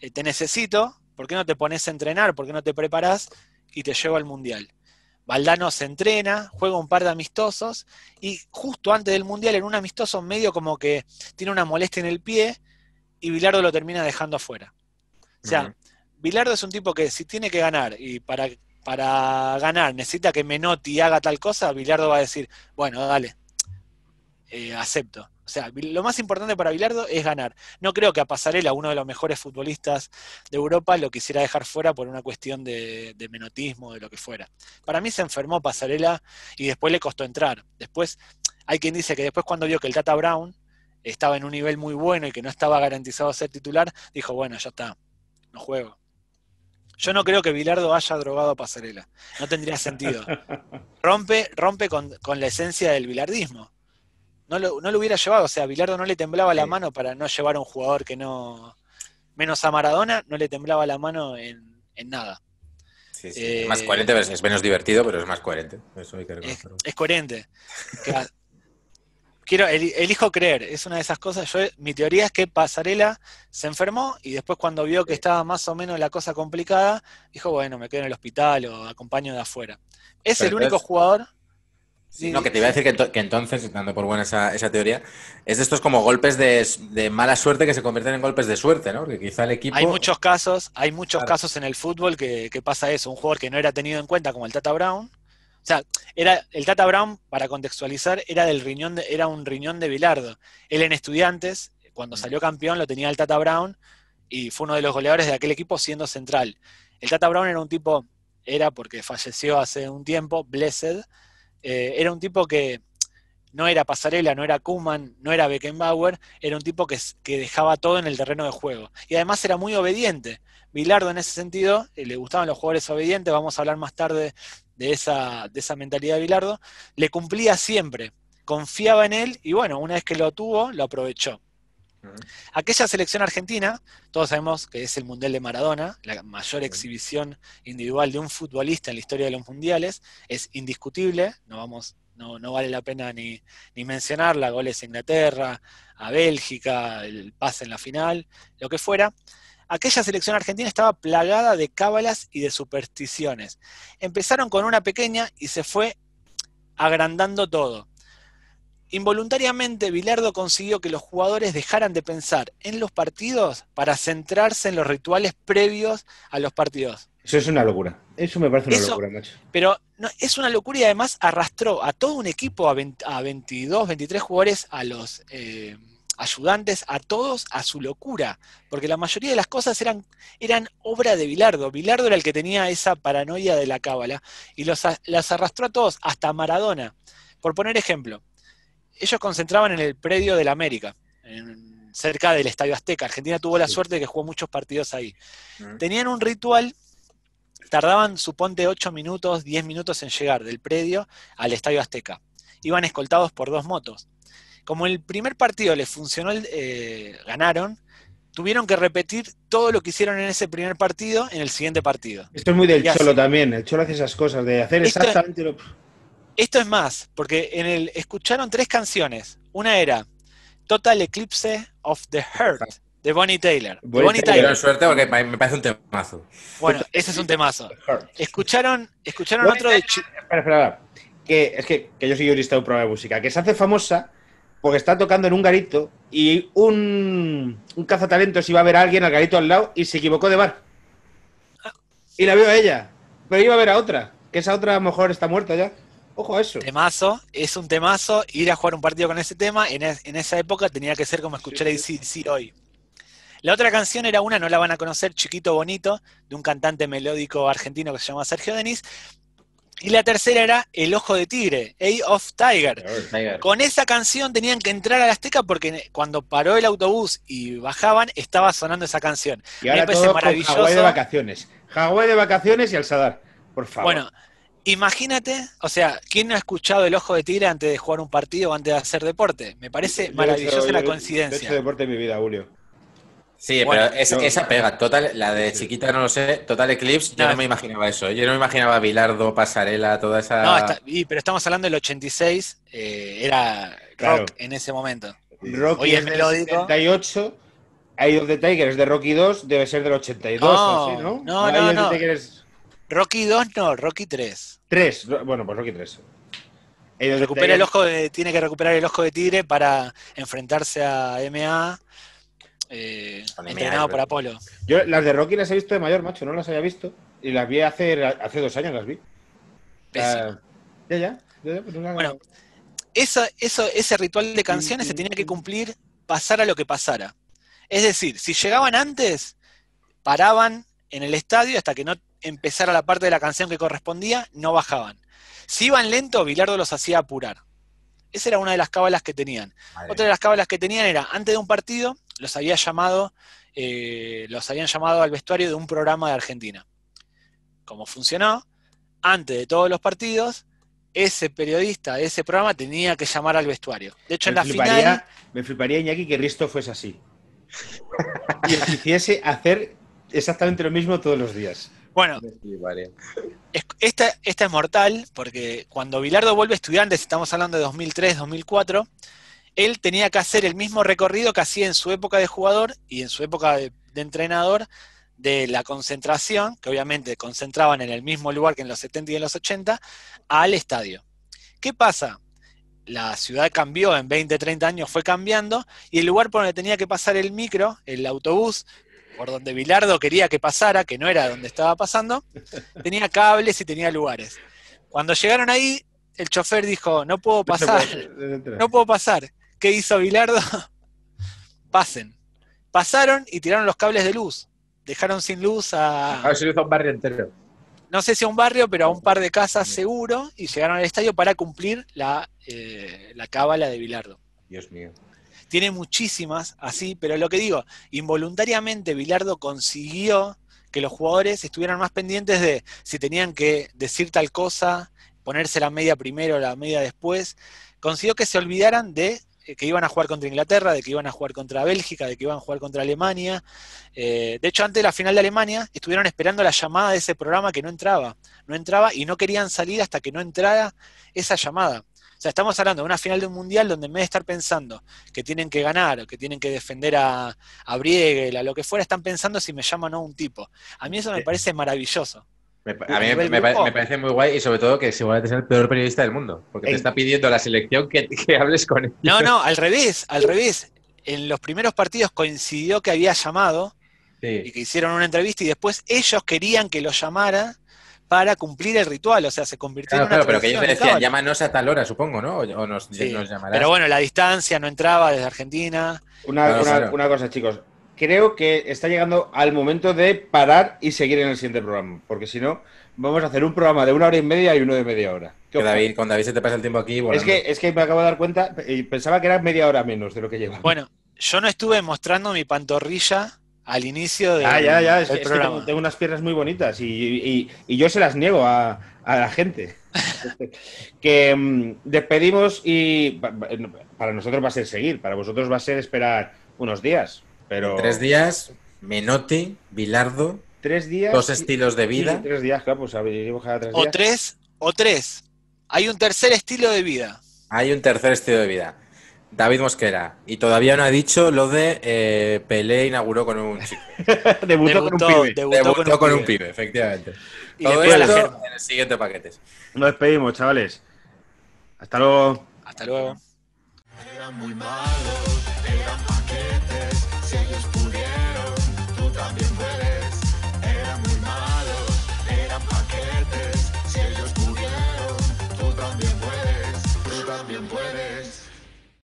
[SPEAKER 3] eh, te necesito, ¿por qué no te pones a entrenar? ¿Por qué no te preparás? Y te llevo al Mundial. Valdano se entrena, juega un par de amistosos y justo antes del Mundial, en un amistoso medio como que tiene una molestia en el pie y Bilardo lo termina dejando afuera. O sea, Bilardo es un tipo que si tiene que ganar y para, para ganar necesita que Menotti haga tal cosa, Bilardo va a decir, bueno, dale, eh, acepto. O sea, lo más importante para Bilardo es ganar. No creo que a Pasarela, uno de los mejores futbolistas de Europa, lo quisiera dejar fuera por una cuestión de, menotismo, de lo que fuera. Para mí se enfermó Pasarela y después le costó entrar. Después, hay quien dice que después cuando vio que el Tata Brown estaba en un nivel muy bueno y que no estaba garantizado ser titular, dijo, bueno, ya está, no juego. Yo no creo que Bilardo haya drogado a Pasarela. No tendría sentido.
[SPEAKER 1] <laughs>
[SPEAKER 3] rompe rompe con, la esencia del bilardismo. No lo, hubiera llevado. O sea, no le temblaba la mano para no llevar a un jugador que no. Menos a Maradona, no le temblaba la mano en, en nada.
[SPEAKER 2] Sí, eh, más coherente, es menos divertido, pero es más coherente. es,
[SPEAKER 3] es, coherente. <laughs> Pero el, elijo creer, es una de esas cosas. Yo, mi teoría es que Pasarela se enfermó y después cuando vio que estaba más o menos la cosa complicada, dijo, bueno, me quedo en el hospital o acompaño de afuera. Es el único jugador.
[SPEAKER 2] Sí, no, que te iba a decir que, entonces, dando por buena esa, teoría, es de estos como golpes de, mala suerte que se convierten en golpes de suerte, ¿no? Porque quizá el equipo. Hay muchos casos, hay muchos casos
[SPEAKER 3] en el fútbol que pasa eso. Un jugador que no era tenido en cuenta como el Tata Brown o sea, era, el Tata Brown, para contextualizar, era, del riñón era un riñón de Bilardo. Él en Estudiantes, cuando mm. salió campeón, lo tenía el Tata Brown y fue uno de los goleadores de aquel equipo siendo central. El Tata Brown era un tipo, era porque falleció hace un tiempo, Blessed, eh, era un tipo que no era Pasarela, no era Kuman, no era Beckenbauer, era un tipo que dejaba todo en el terreno de juego. Y además era muy obediente. Bilardo en ese sentido, eh, le gustaban los jugadores obedientes, vamos a hablar más tarde de esa, de esa mentalidad de Bilardo, le cumplía siempre, confiaba en él y bueno, una vez que lo tuvo, lo aprovechó. Aquella selección argentina, todos sabemos que es el Mundial de Maradona, la mayor exhibición individual de un futbolista en la historia de los mundiales, es indiscutible, no, vamos, no, no vale la pena ni, ni, mencionarla, goles a Inglaterra, a Bélgica, el pase en la final, lo que fuera aquella selección argentina estaba plagada de cábalas y de supersticiones. Empezaron con una pequeña y se fue agrandando todo. Involuntariamente, Bilardo consiguió que los jugadores dejaran de pensar en los partidos para centrarse en los rituales previos a los partidos.
[SPEAKER 1] Eso es una locura. Eso me parece una locura, macho.
[SPEAKER 3] Pero no, es una locura y además arrastró a todo un equipo, a, 22, 23 jugadores, a los eh, ayudantes, a todos a su locura, porque la mayoría de las cosas eran, eran obra de Bilardo. Bilardo era el que tenía esa paranoia de la cábala y los, las arrastró a todos, hasta Maradona. Por poner ejemplo, ellos concentraban en el predio de la América, cerca del Estadio Azteca. Argentina tuvo la suerte de que jugó muchos partidos ahí. Tenían un ritual tardaban, suponte, 8 minutos, 10 minutos en llegar del predio al Estadio Azteca. Iban escoltados por dos motos. Como el primer partido les funcionó, eh, ganaron, tuvieron que repetir todo lo que hicieron en ese primer partido en el siguiente partido. Esto es muy del Cholo
[SPEAKER 1] también, el Cholo hace esas cosas, de hacer exactamente
[SPEAKER 3] lo... Esto es más, porque en el escucharon tres canciones. Una era Total Eclipse of the Heart ah. de Bonnie Taylor. Bonnie Taylor. suerte porque me parece un
[SPEAKER 2] temazo.
[SPEAKER 3] Bueno, ese es un temazo. Escucharon,
[SPEAKER 1] escucharon otro de. Espera, espera, Que, es que, yo soy jurista de un programa de música. Que se hace famosa porque está tocando en un garito y un, un cazatalentos iba a ver a alguien al garito al lado y se equivocó de bar. Ah. Y la vio a ella, pero iba a ver a otra, que esa otra mejor está muerta ya. Ojo a eso.
[SPEAKER 3] Temazo, es un temazo. Ir a jugar un partido con ese tema en, esa época tenía que ser como escuchar sí, sí. hoy. La otra canción era una, no la van a conocer, Chiquito Bonito, de un cantante melódico argentino que se llama Sergio Denis, y la tercera era El Ojo de Tigre, Eye of Tiger. Con esa canción tenían que entrar a la Azteca porque cuando paró el autobús y bajaban, estaba sonando esa canción. Y ahora todo maravilloso. Con Hawái de
[SPEAKER 1] vacaciones. Hawái de vacaciones y al Sadar, por favor. Bueno, imagínate,
[SPEAKER 3] o sea, ¿quién no ha escuchado El Ojo de Tigre antes de jugar un partido o antes de hacer deporte? Me parece maravillosa la coincidencia. he hecho
[SPEAKER 1] deporte en mi vida, Julio.
[SPEAKER 2] Sí, pero esa pega, total, la de chiquita no lo sé, Total Eclipse, yo no, me imaginaba eso. Yo no me imaginaba Bilardo, Pasarela, toda esa. No,
[SPEAKER 1] y, pero estamos hablando del 86,
[SPEAKER 3] eh, era rock en ese momento.
[SPEAKER 1] Rock Hoy es melódico. 78, Eye of the Tiger es de Rocky 2, debe ser del 82, o así, ¿no? No, no, no.
[SPEAKER 3] Rocky 2 no, Rocky 3.
[SPEAKER 1] 3, bueno, pues Rocky 3. Recupera el ojo
[SPEAKER 3] tiene que recuperar el ojo de tigre para enfrentarse a MA. Eh, entrenado por Apolo.
[SPEAKER 1] Yo las de Rocky las he visto de mayor, macho, no las había visto. Y las vi hace, hace dos años, las vi. Ah, ya, ya.
[SPEAKER 3] Pues bueno, ese ritual de canciones se tenía que cumplir pasara lo que pasara. Es decir, si llegaban antes, paraban en el estadio hasta que no empezara la parte de la canción que correspondía, no bajaban. Si iban lento, Bilardo los hacía apurar. Esa era una de las cábalas que tenían. Otra de las cábalas que tenían era, antes de un partido, los había llamado, eh, los habían llamado al vestuario de un programa de Argentina. Como funcionó, antes de todos los partidos, ese periodista de ese programa tenía que llamar al vestuario. De hecho, en la final.
[SPEAKER 1] Me fliparía, Iñaki, que Risto fuese así. y hiciese hacer exactamente lo mismo todos los días. Bueno,
[SPEAKER 3] esta, esta es mortal, porque cuando Bilardo vuelve estudiante, estamos hablando de 2003, 2004, él tenía que hacer el mismo recorrido que hacía en su época de jugador y en su época de, entrenador de la concentración, que obviamente concentraban en el mismo lugar que en los 70 y en los 80, al estadio. ¿Qué pasa? La ciudad cambió en 20, 30 años, fue cambiando, y el lugar por donde tenía que pasar el micro, el autobús, por donde Bilardo quería que pasara, que no era donde estaba pasando, tenía cables y tenía lugares. Cuando llegaron ahí, el chofer dijo, no puedo pasar, no puedo pasar. ¿Qué hizo Bilardo? <laughs> Pasen. Pasaron y tiraron los cables de luz. Dejaron sin luz a. Ah,
[SPEAKER 2] a un barrio entero.
[SPEAKER 3] No sé si a un barrio, pero a un par de casas seguro y llegaron al estadio para cumplir eh, la, cábala de Bilardo. Dios mío. Tiene muchísimas así, pero lo que digo, involuntariamente Bilardo consiguió que los jugadores estuvieran más pendientes de si tenían que decir tal cosa, ponerse la media primero, o la media después, consiguió que se olvidaran de eh, que iban a jugar contra Inglaterra, de que iban a jugar contra Bélgica, de que iban a jugar contra Alemania. Eh, de hecho, antes de la final de Alemania estuvieron esperando la llamada de ese programa que no entraba. No entraba y no querían salir hasta que no entrara esa llamada. O sea, estamos hablando de una final de un mundial donde en vez de estar pensando que tienen que ganar que tienen que defender a, a Briegel, a lo que fuera, están pensando si me llama o no un tipo. A mí eso me eh. parece maravilloso
[SPEAKER 2] a mí me, parece muy guay y sobre todo que a ser el peor periodista del mundo, porque te está pidiendo la selección que, hables con él. No, no, <laughs> al
[SPEAKER 3] revés, al revés. En los primeros partidos coincidió que había llamado y que hicieron una entrevista y después ellos querían que lo llamara para cumplir el ritual, o sea, se convirtió en una Claro, pero que ellos decían,
[SPEAKER 2] llámanos a tal hora, supongo, ¿no? O nos, Pero bueno, la distancia no entraba desde Argentina.
[SPEAKER 1] una cosa, chicos, creo que está llegando al momento de parar y seguir en el siguiente programa, porque si no, vamos a hacer un programa de una hora y media y uno de media hora. Que David, con David se te pasa el tiempo aquí. Es que, es que me acabo de dar cuenta y pensaba que era media hora menos de lo que lleva.
[SPEAKER 3] Bueno, yo no estuve mostrando mi pantorrilla al inicio de. Ah, ya, ya, es, que tengo,
[SPEAKER 1] unas piernas muy bonitas y, yo se las niego a, la gente. <laughs> que mm, despedimos y para nosotros va a ser seguir, para vosotros va a ser esperar unos días. Tres
[SPEAKER 2] días, Menotti, Bilardo.
[SPEAKER 1] días. Dos estilos de
[SPEAKER 2] vida. días, pues,
[SPEAKER 3] O tres, o tres. Hay un tercer estilo de vida.
[SPEAKER 2] Hay un tercer estilo de vida. David Mosquera. Y todavía no ha dicho lo de eh, Pelé inauguró con un chico. <laughs> debutó, con un pibe. Debutó, con, un, pibe. efectivamente. Y Todo esto en el siguiente paquete. Nos despedimos, chavales.
[SPEAKER 1] Hasta luego.
[SPEAKER 2] Hasta luego.